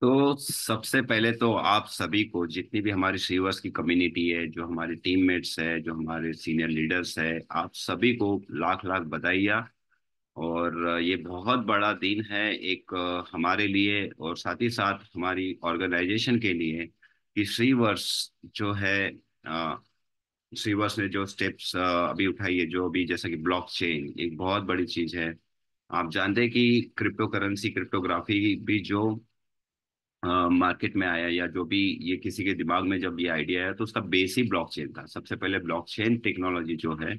तो सबसे पहले तो आप सभी को जितनी भी हमारी सीवर्स की कम्युनिटी है जो हमारे टीममेट्स है जो हमारे सीनियर लीडर्स है आप सभी को लाख लाख बधाइया और ये बहुत बड़ा दिन है एक हमारे लिए और साथ ही साथ हमारी ऑर्गेनाइजेशन के लिए कि सीवर्स जो है सीवर्स ने जो स्टेप्स अभी उठाई है जो अभी जैसा कि ब्लॉकचेन एक बहुत बड़ी चीज़ है आप जानते हैं कि क्रिप्टो करेंसी क्रिप्टोग्राफी भी जो मार्केट में आया या जो भी ये किसी के दिमाग में जब ये आइडिया आया तो उसका बेस ही ब्लॉकचेन था सबसे पहले ब्लॉकचेन टेक्नोलॉजी जो है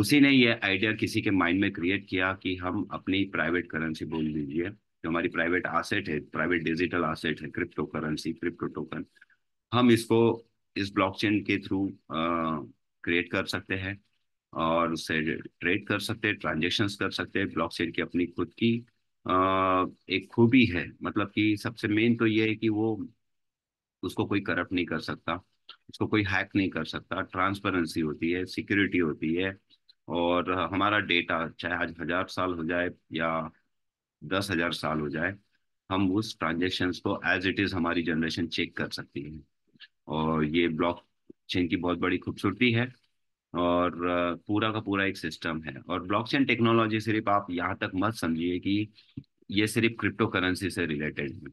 उसी ने ये आइडिया किसी के माइंड में क्रिएट किया कि हम अपनी प्राइवेट करेंसी बोल दीजिए जो हमारी प्राइवेट आसेट है प्राइवेट डिजिटल आसेट है क्रिप्टो करेंसी क्रिप्टो टोकन हम इसको इस ब्लॉक के थ्रू क्रिएट कर सकते हैं और उससे ट्रेड कर सकते हैं ट्रांजेक्शन्स कर सकते हैं ब्लॉक की अपनी खुद की एक खूबी है मतलब कि सबसे मेन तो ये है कि वो उसको कोई करप्ट नहीं कर सकता उसको कोई हैक नहीं कर सकता ट्रांसपेरेंसी होती है सिक्योरिटी होती है और हमारा डेटा चाहे आज हज़ार साल हो जाए या दस हज़ार साल हो जाए हम उस ट्रांजेक्शन को एज इट इज़ हमारी जनरेशन चेक कर सकती है और ये ब्लॉक चेन की बहुत बड़ी खूबसूरती है और पूरा का पूरा एक सिस्टम है और ब्लॉकचेन टेक्नोलॉजी सिर्फ आप यहाँ तक मत समझिए कि ये सिर्फ क्रिप्टो करेंसी से रिलेटेड है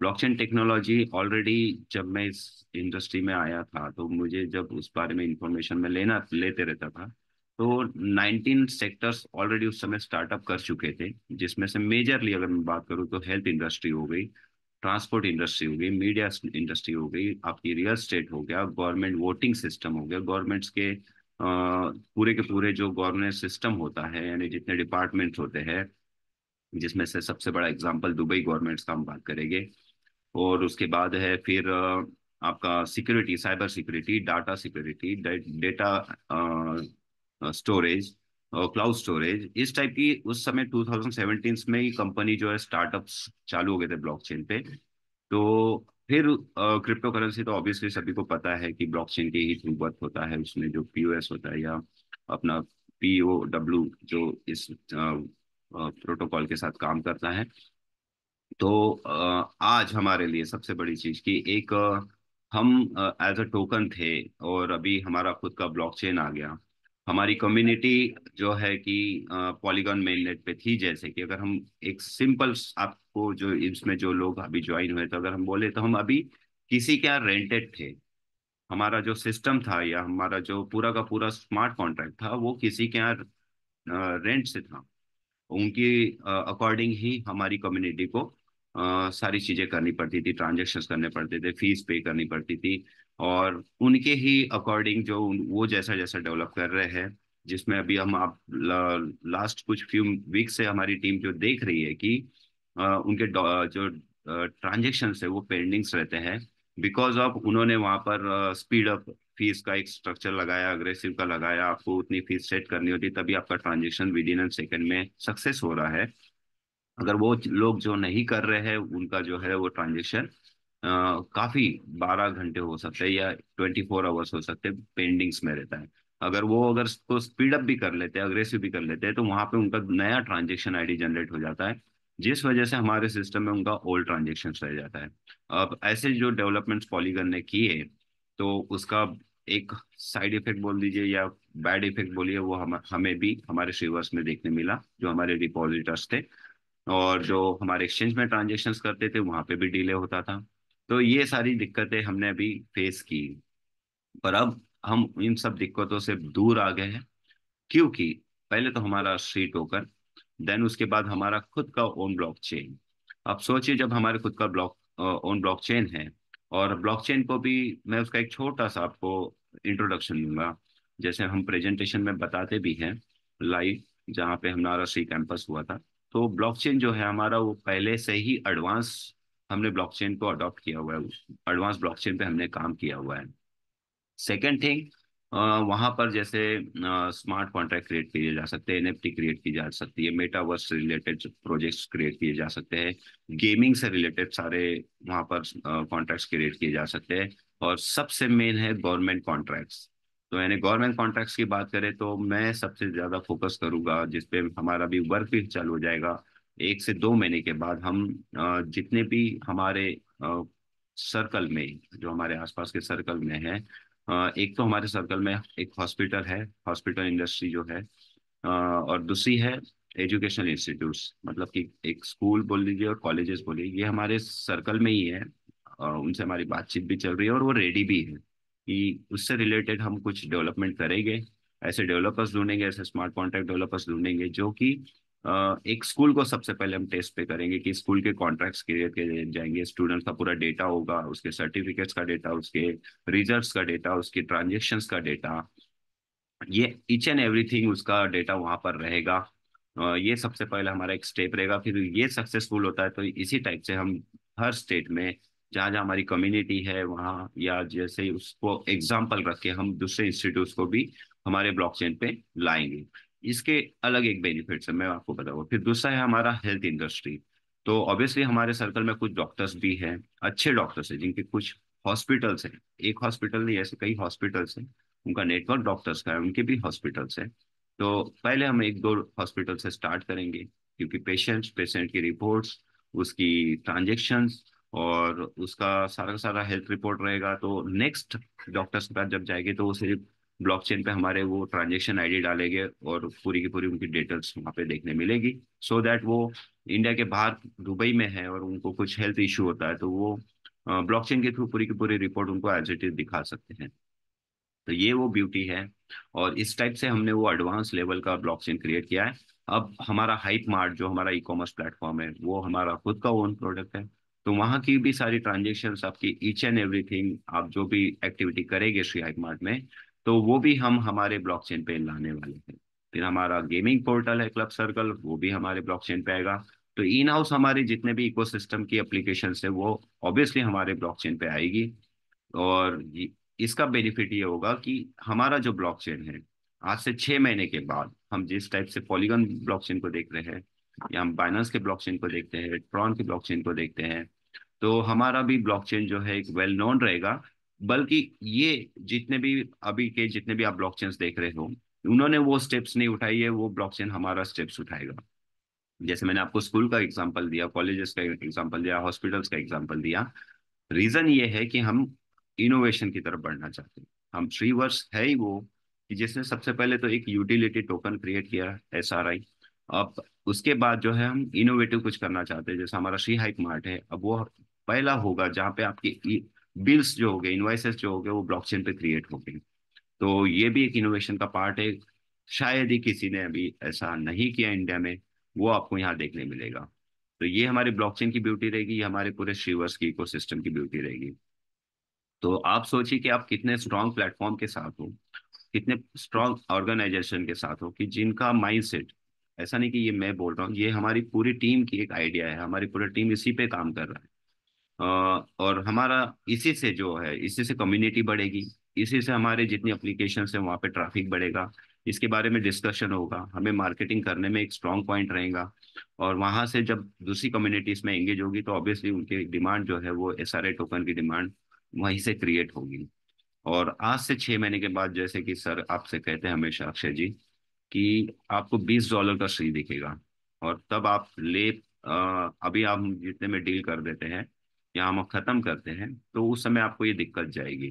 ब्लॉकचेन टेक्नोलॉजी ऑलरेडी जब मैं इस इंडस्ट्री में आया था तो मुझे जब उस बारे में इंफॉर्मेशन में लेना लेते रहता था तो 19 सेक्टर्स ऑलरेडी उस समय स्टार्टअप कर चुके थे जिसमें से मेजरली अगर मैं बात करूँ तो हेल्थ इंडस्ट्री हो गई ट्रांसपोर्ट इंडस्ट्री हो गई मीडिया इंडस्ट्री हो गई आपकी रियल स्टेट हो गया गवर्नमेंट वोटिंग सिस्टम हो गया गवर्नमेंट्स के पूरे के पूरे जो गवर्नेंस सिस्टम होता है यानी जितने डिपार्टमेंट्स होते हैं जिसमें से सबसे बड़ा एग्जाम्पल दुबई गवर्नमेंट्स का हम बात करेंगे और उसके बाद है फिर आपका security cyber security data security data storage और क्लाउड स्टोरेज इस टाइप की उस समय 2017 में ही कंपनी जो है स्टार्टअप्स चालू हो गए थे ब्लॉकचेन पे तो फिर क्रिप्टो करेंसी तो ऑब्वियसली सभी को पता है कि ब्लॉकचेन के ही थ्रू वर्क होता है उसमें जो पीओएस होता है या अपना पीओडब्ल्यू जो इस प्रोटोकॉल के साथ काम करता है तो आज हमारे लिए सबसे बड़ी चीज की एक हम एज अ टोकन थे और अभी हमारा खुद का ब्लॉकचेन आ गया हमारी कम्युनिटी जो है कि पॉलीगॉन मेनलेट पे थी जैसे कि अगर हम एक सिंपल आपको जो इसमें जो लोग अभी ज्वाइन हुए तो अगर हम बोले तो हम अभी किसी के यहाँ रेंटेड थे हमारा जो सिस्टम था या हमारा जो पूरा का पूरा स्मार्ट कॉन्ट्रैक्ट था वो किसी के यहाँ रेंट से था उनकी अकॉर्डिंग ही हमारी कम्युनिटी को आ, सारी चीजें करनी पड़ती थी ट्रांजेक्शन करने पड़ते थे फीस पे करनी पड़ती थी और उनके ही अकॉर्डिंग जो वो जैसा जैसा डेवलप कर रहे हैं जिसमें अभी हम आप ला, लास्ट कुछ फ्यू वीक से हमारी टीम जो देख रही है कि आ, उनके जो ट्रांजेक्शन है वो पेंडिंग्स रहते हैं बिकॉज ऑफ उन्होंने वहाँ पर स्पीड अप फीस का एक स्ट्रक्चर लगाया अग्रेसिव का लगाया आपको उतनी फीस सेट करनी होती तभी आपका ट्रांजेक्शन विद इन एन सेकेंड में सक्सेस हो रहा है अगर वो लोग जो नहीं कर रहे हैं उनका जो है वो ट्रांजेक्शन काफी बारह घंटे हो सकते हैं या ट्वेंटी फोर आवर्स हो सकते हैं पेंडिंग्स में रहता है अगर वो अगर उसको स्पीड अप भी कर लेते हैं अग्रेसिव भी कर लेते हैं तो वहां पे उनका नया ट्रांजेक्शन आईडी जनरेट हो जाता है जिस वजह से हमारे सिस्टम में उनका ओल्ड ट्रांजेक्शन रह जाता है अब ऐसे जो डेवलपमेंट्स पॉलीगन ने किए तो उसका एक साइड इफेक्ट बोल दीजिए या बैड इफेक्ट बोलिए वो हम हमें भी हमारे शिवर्स में देखने मिला जो हमारे डिपॉजिटर्स थे और जो हमारे एक्सचेंज में ट्रांजेक्शन करते थे वहां पे भी डिले होता था तो ये सारी दिक्कतें हमने अभी फेस की पर अब हम इन सब दिक्कतों से दूर आ गए हैं क्योंकि पहले तो हमारा श्री टोकन देन उसके बाद हमारा खुद का ओन ब्लॉकचेन आप सोचिए जब हमारे खुद का ब्लॉक ओन ब्लॉकचेन है और ब्लॉकचेन को भी मैं उसका एक छोटा सा आपको इंट्रोडक्शन दूंगा जैसे हम प्रेजेंटेशन में बताते भी हैं लाइव जहाँ पे हमारा श्री कैंपस हुआ था तो ब्लॉकचेन जो है हमारा वो पहले से ही एडवांस हमने ब्लॉकचेन को अडॉप्ट किया हुआ है एडवांस ब्लॉकचेन पे हमने काम किया हुआ है सेकंड थिंग वहाँ पर जैसे स्मार्ट कॉन्ट्रैक्ट क्रिएट किए जा सकते हैं एनएफटी क्रिएट की जा सकती है मेटावर्स से रिलेटेड प्रोजेक्ट्स क्रिएट किए जा सकते हैं गेमिंग से रिलेटेड सारे वहाँ पर कॉन्ट्रैक्ट्स क्रिएट किए जा सकते हैं और सबसे मेन है गवर्नमेंट कॉन्ट्रैक्ट्स तो यानी गवर्नमेंट कॉन्ट्रैक्ट्स की बात करें तो मैं सबसे ज़्यादा फोकस करूँगा जिसपे हमारा भी वर्क भी चालू हो जाएगा एक से दो महीने के बाद हम जितने भी हमारे सर्कल में जो हमारे आसपास के सर्कल में है एक तो हमारे सर्कल में एक हॉस्पिटल है हॉस्पिटल इंडस्ट्री जो है और दूसरी है एजुकेशनल इंस्टीट्यूट्स मतलब कि एक स्कूल बोल लीजिए और कॉलेजेस बोलिए ये हमारे सर्कल में ही है और उनसे हमारी बातचीत भी चल रही है और वो रेडी भी है कि उससे रिलेटेड हम कुछ डेवलपमेंट करेंगे ऐसे डेवलपर्स ढूंढेंगे ऐसे स्मार्ट कॉन्ट्रैक्ट डेवलपर्स ढूंढेंगे जो कि एक स्कूल को सबसे पहले हम टेस्ट पे करेंगे कि स्कूल के कॉन्ट्रैक्ट्स क्रिएट किए जाएंगे स्टूडेंट्स का पूरा डेटा होगा उसके सर्टिफिकेट्स का डेटा उसके रिजल्ट्स का डेटा उसके ट्रांजेक्शन्स का डेटा ये इच एंड एवरीथिंग उसका डेटा वहां पर रहेगा ये सबसे पहले हमारा एक स्टेप रहेगा फिर ये सक्सेसफुल होता है तो इसी टाइप से हम हर स्टेट में जहाँ जहाँ हमारी कम्युनिटी है वहाँ या जैसे उसको एग्जाम्पल रख के हम दूसरे इंस्टीट्यूट को भी हमारे ब्लॉकचेन पे लाएंगे इसके अलग एक बेनिफिट्स है मैं आपको बताऊँ फिर दूसरा है हमारा हेल्थ इंडस्ट्री तो ऑब्वियसली हमारे सर्कल में कुछ डॉक्टर्स भी हैं अच्छे डॉक्टर्स हैं जिनके कुछ हॉस्पिटल्स हैं एक हॉस्पिटल नहीं ऐसे कई हॉस्पिटल्स हैं उनका नेटवर्क डॉक्टर्स का है उनके भी हॉस्पिटल्स हैं तो पहले हम एक दो हॉस्पिटल से स्टार्ट करेंगे क्योंकि पेशेंट्स पेशेंट की रिपोर्ट्स उसकी ट्रांजेक्शन्स और उसका सारा का सारा हेल्थ रिपोर्ट रहेगा तो नेक्स्ट डॉक्टर्स के पास जब जाएंगे तो वो सिर्फ ब्लॉकचेन पे हमारे वो ट्रांजेक्शन आईडी डालेंगे और पूरी की पूरी उनकी डिटेल्स वहाँ पे देखने मिलेगी सो so दैट वो इंडिया के बाहर दुबई में है और उनको कुछ हेल्थ इश्यू होता है तो वो ब्लॉकचेन के थ्रू पूरी की पूरी रिपोर्ट उनको एज इट इज दिखा सकते हैं तो ये वो ब्यूटी है और इस टाइप से हमने वो एडवांस लेवल का ब्लॉकचेन क्रिएट किया है अब हमारा हाइप मार्ट जो हमारा ई कॉमर्स प्लेटफॉर्म है वो हमारा खुद का ओन प्रोडक्ट है तो वहाँ की भी सारी ट्रांजेक्शन आपकी ईच एंड एवरीथिंग आप जो भी एक्टिविटी करेंगे श्री हाइप मार्ट में तो वो भी हम हमारे ब्लॉकचेन पे लाने वाले हैं फिर हमारा गेमिंग पोर्टल है क्लब सर्कल वो भी हमारे ब्लॉकचेन पे आएगा तो इन हाउस हमारे जितने भी इकोसिस्टम की एप्लीकेशन है वो ऑब्वियसली हमारे ब्लॉकचेन पे आएगी और इसका बेनिफिट ये होगा कि हमारा जो ब्लॉकचेन है आज से छः महीने के बाद हम जिस टाइप से पॉलीगन ब्लॉकचेन को देख रहे हैं या हम बाइनांस के ब्लॉकचेन को देखते हैं ट्रॉन के ब्लॉकचेन को देखते हैं तो हमारा भी ब्लॉकचेन जो है एक वेल नोन रहेगा बल्कि ये जितने भी अभी के जितने भी आप ब्लॉक देख रहे हो उन्होंने वो स्टेप्स नहीं उठाई है वो ब्लॉक हमारा स्टेप्स उठाएगा जैसे मैंने आपको स्कूल का एग्जाम्पल दिया कॉलेजेस का एग्जाम्पल दिया हॉस्पिटल्स का एग्जाम्पल दिया रीजन ये है कि हम इनोवेशन की तरफ बढ़ना चाहते हैं हम थ्री वर्ष है ही वो कि जिसने सबसे पहले तो एक यूटिलिटी टोकन क्रिएट किया एस आर आई अब उसके बाद जो है हम इनोवेटिव कुछ करना चाहते हैं जैसे हमारा श्री हाइक मार्ट है अब वो पहला होगा जहाँ पे आपकी बिल्स जो हो गए इन्वाइसेस जो हो गए वो ब्लॉकचेन पे क्रिएट हो गए तो ये भी एक इनोवेशन का पार्ट है शायद ही किसी ने अभी ऐसा नहीं किया इंडिया में वो आपको यहाँ देखने मिलेगा तो ये हमारे ब्लॉकचेन की ब्यूटी रहेगी ये हमारे पूरे शिवर्स की इको की ब्यूटी रहेगी तो आप सोचिए कि आप कितने स्ट्रॉन्ग प्लेटफॉर्म के साथ हो कितने स्ट्रॉन्ग ऑर्गेनाइजेशन के साथ हो कि जिनका माइंड ऐसा नहीं कि ये मैं बोल रहा हूँ ये हमारी पूरी टीम की एक आइडिया है हमारी पूरी टीम इसी पे काम कर रहा है और हमारा इसी से जो है इसी से कम्युनिटी बढ़ेगी इसी से हमारे जितनी अप्लीकेशन है वहाँ पे ट्रैफिक बढ़ेगा इसके बारे में डिस्कशन होगा हमें मार्केटिंग करने में एक स्ट्रॉन्ग पॉइंट रहेगा और वहाँ से जब दूसरी कम्युनिटीज में एंगेज होगी तो ऑब्वियसली उनकी डिमांड जो है वो एस टोकन की डिमांड वहीं से क्रिएट होगी और आज से छः महीने के बाद जैसे कि सर आपसे कहते हैं हमेशा अक्षय जी कि आपको बीस डॉलर का सही दिखेगा और तब आप ले आ, अभी आप जितने में डील कर देते हैं या हम ख़त्म करते हैं तो उस समय आपको ये दिक्कत जाएगी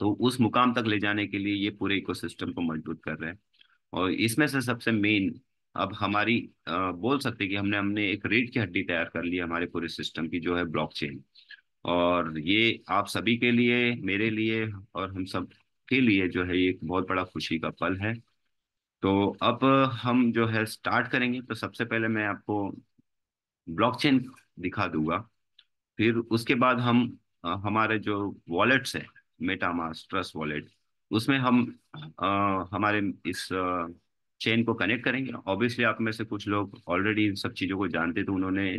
तो उस मुकाम तक ले जाने के लिए ये पूरे इकोसिस्टम को मजबूत कर रहे हैं और इसमें से सबसे मेन अब हमारी आ, बोल सकते कि हमने हमने एक रीढ़ की हड्डी तैयार कर ली हमारे पूरे सिस्टम की जो है ब्लॉकचेन और ये आप सभी के लिए मेरे लिए और हम सब के लिए जो है एक बहुत बड़ा खुशी का पल है तो अब हम जो है स्टार्ट करेंगे तो सबसे पहले मैं आपको ब्लॉकचेन दिखा दूंगा फिर उसके बाद हम हमारे जो वॉलेट्स हैं मेटामास ट्रस्ट वॉलेट उसमें हम आ, हमारे इस चेन को कनेक्ट करेंगे ऑब्वियसली आप में से कुछ लोग ऑलरेडी इन सब चीज़ों को जानते थे तो उन्होंने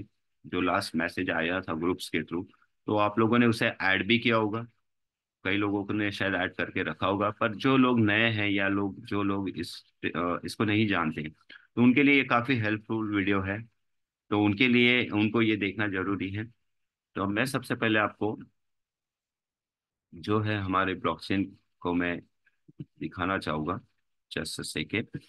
जो लास्ट मैसेज आया था ग्रुप्स के थ्रू तो आप लोगों ने उसे ऐड भी किया होगा कई लोगों ने शायद ऐड करके रखा होगा पर जो लोग नए हैं या लोग जो लोग इस इसको नहीं जानते तो उनके लिए ये काफ़ी हेल्पफुल वीडियो है तो उनके लिए उनको ये देखना ज़रूरी है तो अब मैं सबसे पहले आपको जो है हमारे ब्लॉकचेन को मैं दिखाना चाहूंगा जस्ट सेकेंड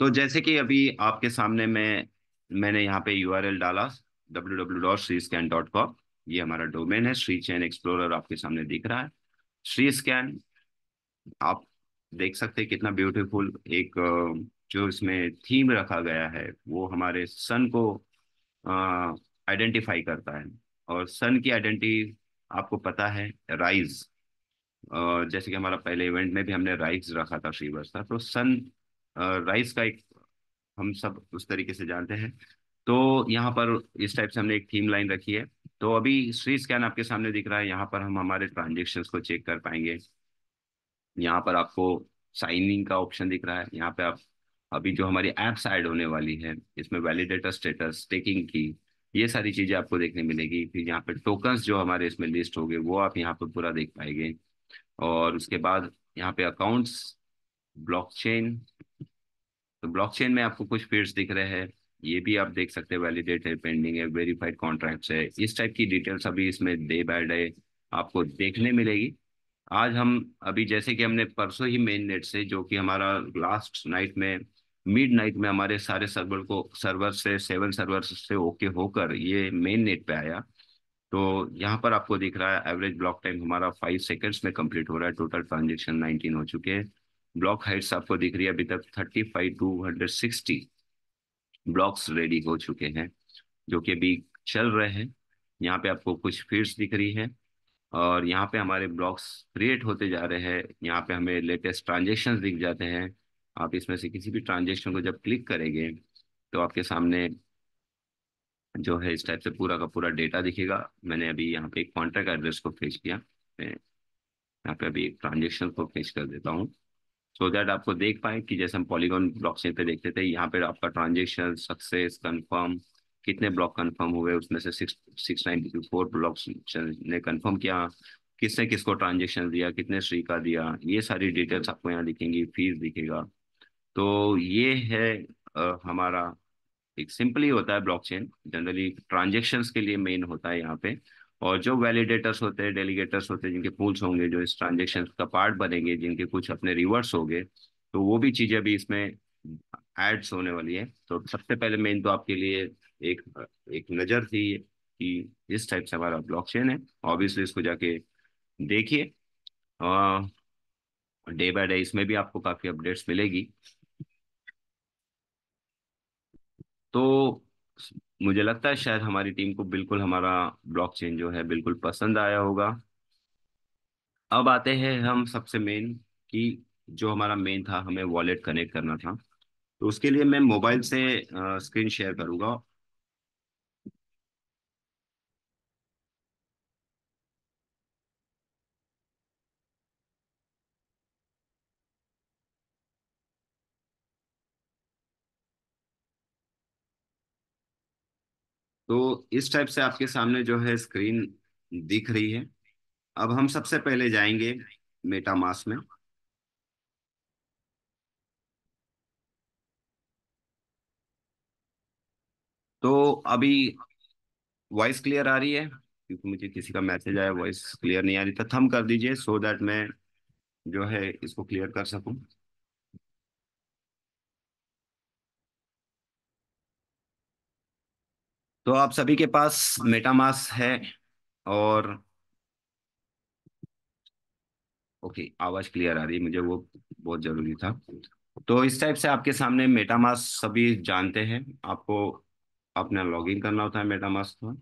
तो जैसे कि अभी आपके सामने मैं मैंने यहाँ पे यू डाला कॉम ये हमारा डोमेन है श्री चैन एक्सप्लोरर आपके सामने दिख रहा है श्री स्कैन आप देख सकते हैं कितना ब्यूटीफुल एक जो इसमें थीम रखा गया है वो हमारे सन को आइडेंटिफाई करता है और सन की आइडेंटिटी आपको पता है राइज जैसे कि हमारा पहले इवेंट में भी हमने राइज रखा था श्री वर्ष तो सन राइस का एक हम सब उस तरीके से जानते हैं तो यहाँ पर इस टाइप से हमने एक थीम लाइन रखी है तो अभी श्री स्कैन आपके सामने दिख रहा है यहाँ पर हम हमारे ट्रांजेक्शन को चेक कर पाएंगे यहाँ पर आपको साइनिंग का ऑप्शन दिख रहा है यहाँ पे आप अभी जो हमारी एप्स साइड होने वाली है इसमें वैलिडेटर स्टेटस टेकिंग की ये सारी चीज़ें आपको देखने मिलेगी फिर यहाँ पे टोकन जो हमारे इसमें लिस्ट हो गए वो आप यहाँ पर पूरा देख पाएंगे और उसके बाद यहाँ पे अकाउंट्स ब्लॉकचेन तो ब्लॉकचेन में आपको कुछ फील्ड्स दिख रहे हैं ये भी आप देख सकते हैं वैलिडेट है पेंडिंग है वेरीफाइड कॉन्ट्रैक्ट है इस टाइप की डिटेल्स अभी इसमें डे बाय डे आपको देखने मिलेगी आज हम अभी जैसे कि हमने परसों ही मेन नेट से जो कि हमारा लास्ट नाइट में मिड नाइट में हमारे सारे सर्वर को सर्वर से सेवन सर्वर से ओके होकर ये मेन नेट पे आया तो यहाँ पर आपको दिख रहा है एवरेज ब्लॉक टाइम हमारा फाइव सेकेंड्स में कंप्लीट हो रहा है टोटल ट्रांजेक्शन नाइनटीन हो चुके हैं ब्लॉक हाइट्स आपको दिख रही है अभी तक thirty five two hundred sixty blocks ready हो चुके हैं जो कि अभी चल रहे हैं यहाँ पे आपको कुछ फीड्स दिख रही है और यहाँ पे हमारे ब्लॉक्स क्रिएट होते जा रहे हैं यहाँ पे हमें लेटेस्ट ट्रांजेक्शन दिख जाते हैं आप इसमें से किसी भी ट्रांजेक्शन को जब क्लिक करेंगे तो आपके सामने जो है इस टाइप से पूरा का पूरा डेटा दिखेगा मैंने अभी यहाँ पे एक कॉन्टैक्ट एड्रेस को फेच किया मैं यहाँ पे अभी एक ट्रांजेक्शन को फेच कर देता हूँ सो so दैट आपको देख पाए कि जैसे हम पॉलीगॉन ब्लॉकचेन पे देखते थे यहाँ पे आपका ट्रांजेक्शन सक्सेस कंफर्म कितने ब्लॉक कंफर्म हुए उसमें से सिक्स सिक्स नाइन्टी ने कंफर्म किया किसने किसको ट्रांजेक्शन दिया कितने श्री का दिया ये सारी डिटेल्स आपको यहाँ दिखेंगी फीस दिखेगा तो ये है आ, हमारा एक सिंपली होता है ब्लॉकचेन जनरली ट्रांजेक्शन के लिए मेन होता है यहाँ पे और जो वैलिडेटर्स होते हैं डेलीगेटर्स होते हैं जिनके पूल्स होंगे जो इस ट्रांजेक्शन का पार्ट बनेंगे जिनके कुछ अपने रिवर्स होंगे तो वो भी चीज़ें भी इसमें एड्स होने वाली है तो सबसे पहले मेन तो आपके लिए एक एक नज़र थी कि इस टाइप से हमारा ब्लॉकचेन है ऑब्वियसली इसको जाके देखिए डे बाय डे इसमें भी आपको काफ़ी अपडेट्स मिलेगी तो मुझे लगता है शायद हमारी टीम को बिल्कुल हमारा ब्लॉक चेन जो है बिल्कुल पसंद आया होगा अब आते हैं हम सबसे मेन कि जो हमारा मेन था हमें वॉलेट कनेक्ट करना था तो उसके लिए मैं मोबाइल से स्क्रीन शेयर करूंगा तो इस टाइप से आपके सामने जो है स्क्रीन दिख रही है अब हम सबसे पहले जाएंगे मेटामास में तो अभी वॉइस क्लियर आ रही है क्योंकि मुझे किसी का मैसेज आया वॉइस क्लियर नहीं आ रही था तो थम कर दीजिए सो दैट मैं जो है इसको क्लियर कर सकूं तो आप सभी के पास मेटामास है और ओके okay, आवाज क्लियर आ रही मुझे वो बहुत जरूरी था तो इस टाइप से आपके सामने मेटामास सभी जानते हैं आपको अपना लॉगिन करना होता है मेटामास का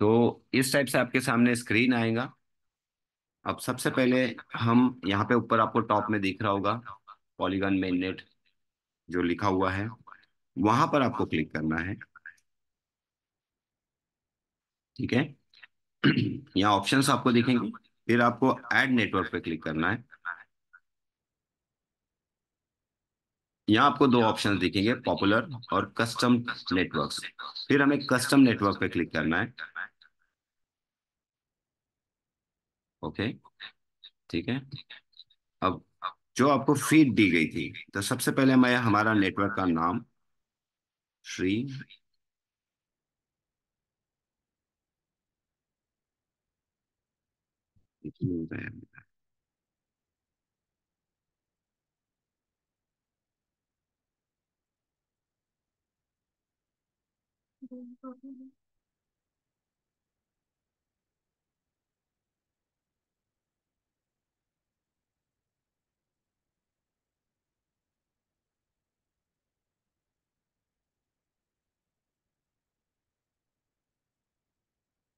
तो इस टाइप से आपके सामने स्क्रीन आएगा अब सबसे पहले हम यहाँ पे ऊपर आपको टॉप में दिख रहा होगा पॉलीगन मेन नेट जो लिखा हुआ है वहां पर आपको क्लिक करना है ठीक है यहाँ ऑप्शंस आपको दिखेंगे फिर आपको ऐड नेटवर्क पे क्लिक करना है यहाँ आपको दो ऑप्शन दिखेंगे पॉपुलर और कस्टम नेटवर्क फिर हमें कस्टम नेटवर्क पे क्लिक करना है ओके ठीक है अब जो आपको फीड दी गई थी तो सबसे पहले मैं हमारा नेटवर्क का नाम श्री Thank you.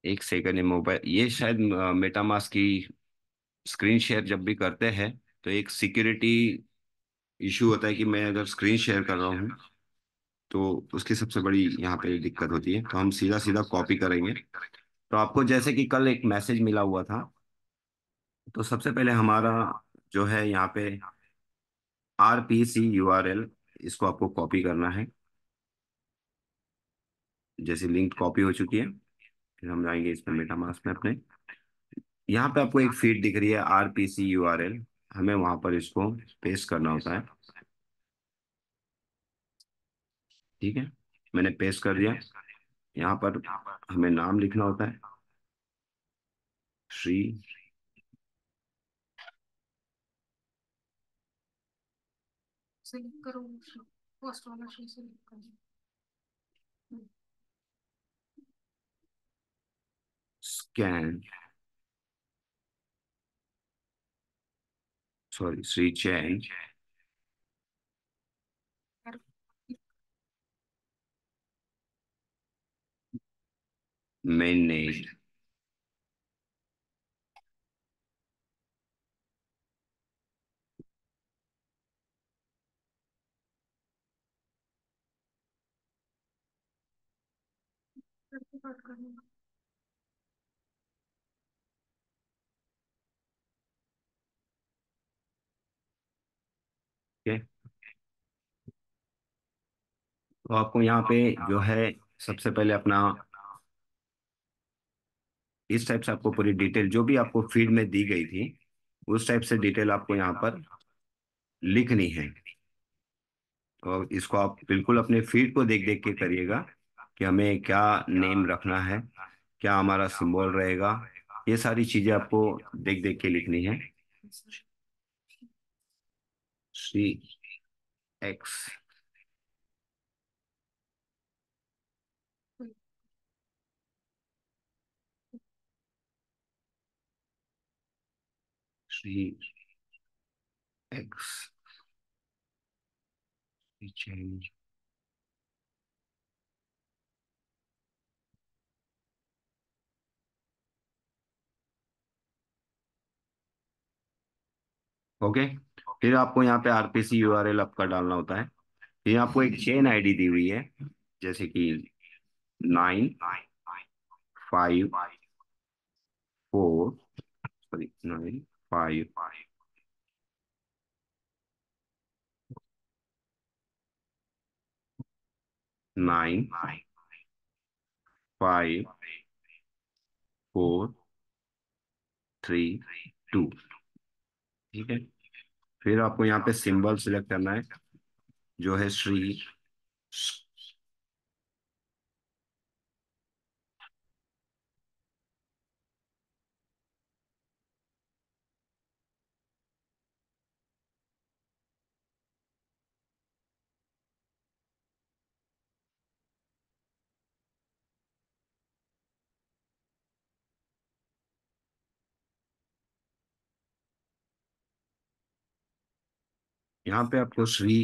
एक सेकंड ये मोबाइल ये शायद मेटामास की स्क्रीन शेयर जब भी करते हैं तो एक सिक्योरिटी इशू होता है कि मैं अगर स्क्रीन शेयर कर रहा हूँ तो उसकी सबसे बड़ी यहाँ पे दिक्कत होती है तो हम सीधा सीधा कॉपी करेंगे तो आपको जैसे कि कल एक मैसेज मिला हुआ था तो सबसे पहले हमारा जो है यहाँ पे R P C U R L इसको आपको कॉपी करना है जैसे लिंक कॉपी हो चुकी है फिर हम जाएंगे इसमें मेटा मास्क में अपने यहाँ पे आपको एक फीड दिख रही है R P C U R L हमें वहां पर इसको पेस्ट करना होता है ठीक है मैंने पेस्ट कर दिया यहाँ पर हमें नाम लिखना होता है श्री से लिंक करो पोस्ट वाला श्री से लिंक करो scan. Sorry, see change. Manage. तो आपको यहाँ पे जो है सबसे पहले अपना इस टाइप से आपको पूरी डिटेल जो भी आपको फील्ड में दी गई थी उस टाइप से डिटेल आपको यहाँ पर लिखनी है तो इसको आप बिल्कुल अपने फील्ड को देख देख के करिएगा कि हमें क्या नेम रखना है क्या हमारा सिंबल रहेगा ये सारी चीज़ें आपको देख देख के लिखनी है CX. Three X. We change. Okay. फिर आपको यहाँ पे आरपीसी यू आर एल आपका डालना होता है फिर आपको एक चेन आईडी दी हुई है जैसे कि nine five four sorry nine five nine five four three two ठीक है फिर आपको यहाँ पे सिंबल सिलेक्ट करना है जो है श्री यहाँ पे आपको श्री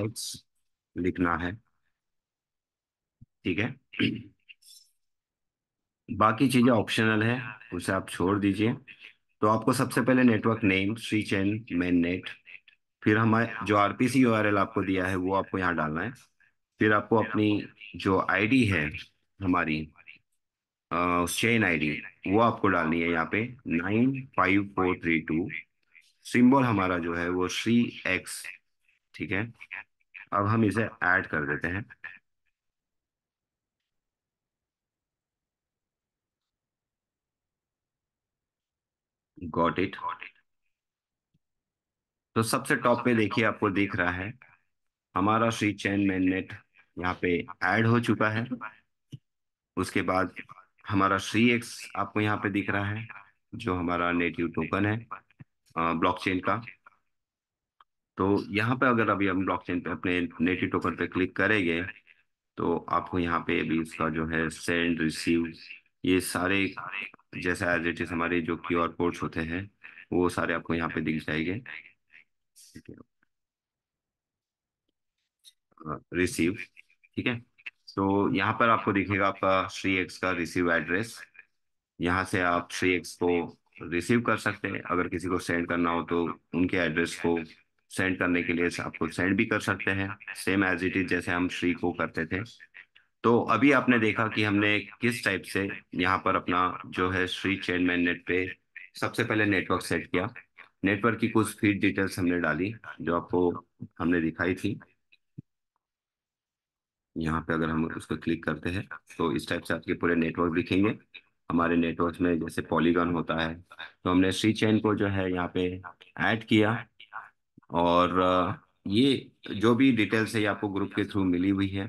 एक्स लिखना है ठीक है बाकी चीजें ऑप्शनल है उसे आप छोड़ दीजिए तो आपको सबसे पहले network name Shri chain main net फिर हमारे जो आरपीसी यूआरएल आपको दिया है वो आपको यहाँ डालना है फिर आपको अपनी जो आईडी है हमारी चेन आईडी वो आपको डालनी है यहाँ पे nine five four three two symbol हमारा जो है वो सी एक्स ठीक है अब हम इसे ऐड कर देते हैं गॉट इट तो सबसे टॉप पे देखिए आपको दिख रहा है हमारा श्री चैन मैन नेट यहाँ पे ऐड हो चुका है उसके बाद हमारा श्री एक्स आपको यहाँ पे दिख रहा है जो हमारा नेटिव टोकन है ब्लॉकचेन का तो यहाँ पे अगर अभी हम ब्लॉकचेन पे अपने नेटिव टोकन पे क्लिक करेंगे तो आपको यहाँ पे अभी इसका जो है सेंड रिसीव ये सारे जैसा एज इट इज हमारे जो क्यू आर कोड्स होते हैं वो सारे आपको यहाँ पे दिख जाएंगे रिसीव ठीक है तो यहाँ पर आपको दिखेगा आपका श्री एक्स का रिसीव एड्रेस यहाँ से आप थ्री एक्स को रिसीव कर सकते हैं अगर किसी को सेंड करना हो तो उनके एड्रेस को सेंड करने के लिए आपको सेंड भी कर सकते हैं सेम एज इट इज जैसे हम श्री को करते थे तो अभी आपने देखा कि हमने किस टाइप से यहाँ पर अपना जो है श्री चेयरमैन नेट पे सबसे पहले नेटवर्क सेट किया नेटवर्क की कुछ फीड डिटेल्स हमने डाली जो आपको हमने दिखाई थी यहाँ पे अगर हम उसको क्लिक करते हैं तो इस टाइप से आपके पूरे नेटवर्क दिखेंगे हमारे नेटवर्क में जैसे पॉलीगन होता है तो हमने श्री चैन को जो है यहाँ पे ऐड किया और ये जो भी डिटेल्स है ये आपको ग्रुप के थ्रू मिली हुई है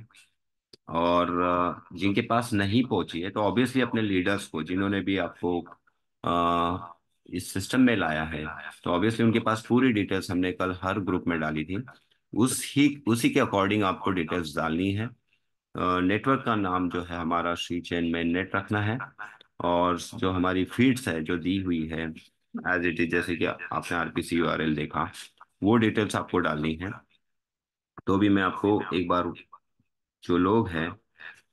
और जिनके पास नहीं पहुंची है तो ऑब्वियसली अपने लीडर्स को जिन्होंने भी आपको आ, इस सिस्टम में लाया है तो ऑब्वियसली उनके पास पूरी डिटेल्स हमने कल हर ग्रुप में डाली थी उस ही उसी के अकॉर्डिंग आपको डिटेल्स डालनी है नेटवर्क का नाम जो है हमारा श्री चैन में नेट रखना है और हाँ। जो हमारी फीड्स है जो दी हुई है एज इट इज जैसे कि आपने आरपीसी यूआरएल देखा वो डिटेल्स आपको डालनी है तो भी मैं आपको एक बार जो लोग हैं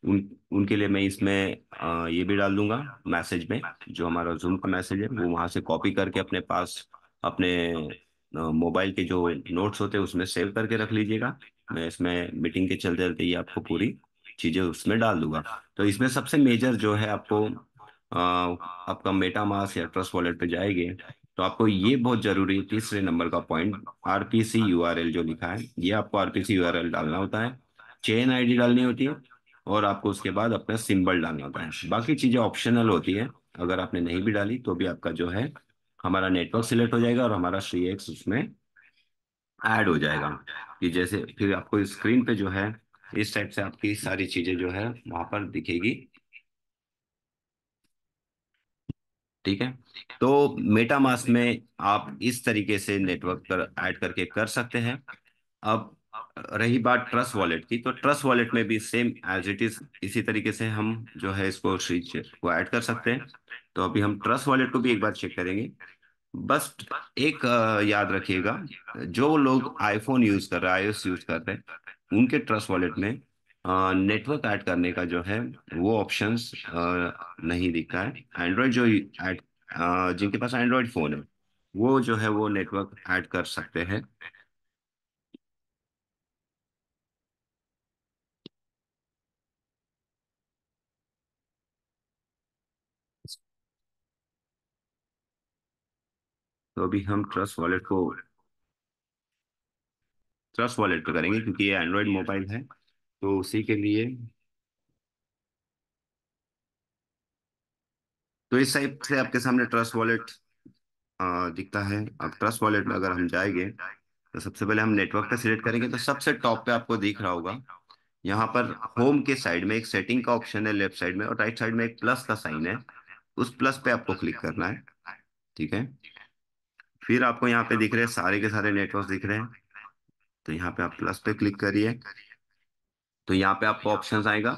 उन उनके लिए मैं इसमें ये भी डाल दूंगा मैसेज में जो हमारा जूम का मैसेज है वो वहाँ से कॉपी करके अपने पास अपने मोबाइल के जो नोट्स होते हैं उसमें सेव करके रख लीजिएगा मैं इसमें मीटिंग के चलते चलते ये आपको पूरी चीज़ें उसमें डाल दूंगा तो इसमें सबसे मेजर जो है आपको आपका मेटा मास या ट्रस्ट वॉलेट पे जाएंगे तो आपको ये बहुत जरूरी है तीसरे नंबर का पॉइंट आरपीसी यूआरएल जो लिखा है ये आपको आरपीसी यूआरएल डालना होता है चेन आईडी डालनी होती है और आपको उसके बाद अपना सिंबल डालना होता है बाकी चीजें ऑप्शनल होती है अगर आपने नहीं भी डाली तो भी आपका जो है हमारा नेटवर्क सिलेक्ट हो जाएगा और हमारा श्री एक्स उसमें एड हो जाएगा कि जैसे फिर आपको स्क्रीन पे जो है इस टाइप से आपकी सारी चीजें जो है वहां पर दिखेगी ठीक है तो मेटामास में आप इस तरीके से नेटवर्क पर ऐड करके कर सकते हैं अब रही बात ट्रस्ट वॉलेट की तो ट्रस्ट वॉलेट में भी सेम एज इट इज इसी तरीके से हम जो है इसको स्विच को ऐड कर सकते हैं तो अभी हम ट्रस्ट वॉलेट को भी एक बार चेक करेंगे बस एक याद रखिएगा जो लोग आईफोन यूज कर रहे हैं आईओएस यूज कर रहे हैं उनके ट्रस्ट वॉलेट में नेटवर्क ऐड करने का जो है वो ऑप्शंस नहीं दिखा है एंड्रॉयड जो ऐड जिनके पास एंड्रॉयड फ़ोन है वो जो है वो नेटवर्क ऐड कर सकते हैं तो अभी हम ट्रस्ट वॉलेट को ट्रस्ट वॉलेट पे करेंगे क्योंकि ये एंड्रॉइड मोबाइल है तो उसी के लिए तो इस टाइप से आपके सामने ट्रस्ट वॉलेट दिखता है अब ट्रस्ट वॉलेट में अगर हम जाएंगे तो सबसे पहले हम नेटवर्क का सिलेक्ट करेंगे तो सबसे टॉप पे आपको दिख रहा होगा यहाँ पर होम के साइड में एक सेटिंग का ऑप्शन है लेफ्ट साइड में और राइट साइड में एक प्लस का साइन है उस प्लस पे आपको क्लिक करना है ठीक है फिर आपको यहाँ पे दिख रहे हैं सारे के सारे नेटवर्क दिख रहे हैं तो यहाँ पे आप प्लस पे क्लिक करिए तो यहाँ पे आपको ऑप्शन आएगा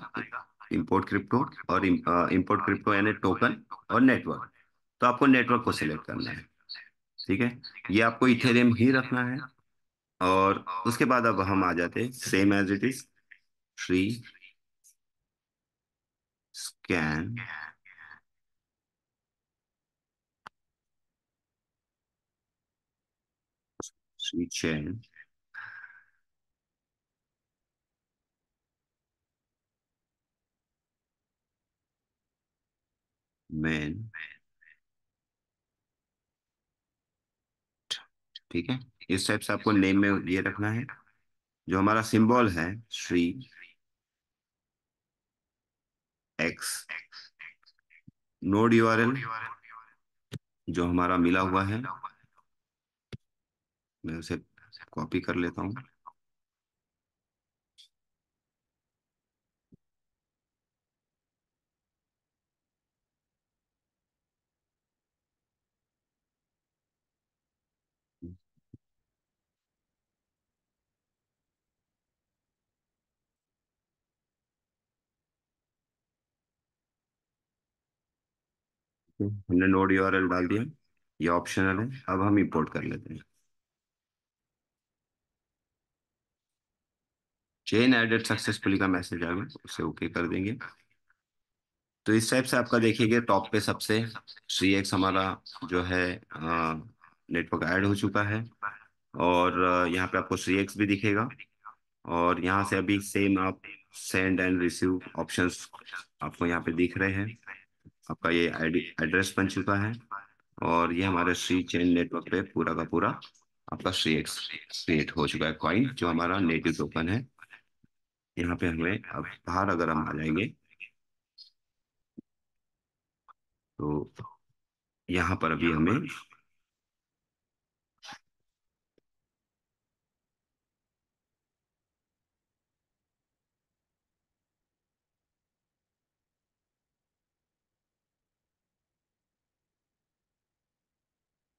इम्पोर्ट क्रिप्टो और इम्पोर्ट क्रिप्टो यानी टोकन और नेटवर्क तो आपको नेटवर्क को सिलेक्ट करना है ठीक है ये आपको इथेरियम ही रखना है और उसके बाद अब हम आ जाते हैं same as it is free scan change man ठीक है इस टाइप से आपको नेम में ये रखना है जो हमारा सिंबल है श्री एक्स नोड यूआरएल जो हमारा मिला हुआ है मैं उसे कॉपी कर लेता हूं सकते हैं हमने नोड यू डाल दिया ये ऑप्शनल है अब हम इम्पोर्ट कर लेते हैं चेन एडेड सक्सेसफुली का मैसेज आ गया उसे ओके कर देंगे तो इस टाइप से आपका देखिएगा टॉप पे सबसे सी एक्स हमारा जो है नेटवर्क ऐड हो चुका है और यहाँ पे आपको सी एक्स भी दिखेगा और यहाँ से अभी सेम आप सेंड एंड रिसीव ऑप्शंस आपको यहाँ पे दिख रहे हैं आपका ये एड्रेस बन चुका है और ये हमारे सी चेन नेटवर्क पे पूरा का पूरा आपका सी एक्स क्रिएट हो चुका है कॉइन जो हमारा नेटिव टोकन है यहाँ पे हमें अब बाहर अगर हम आ जाएंगे तो यहाँ पर अभी हमें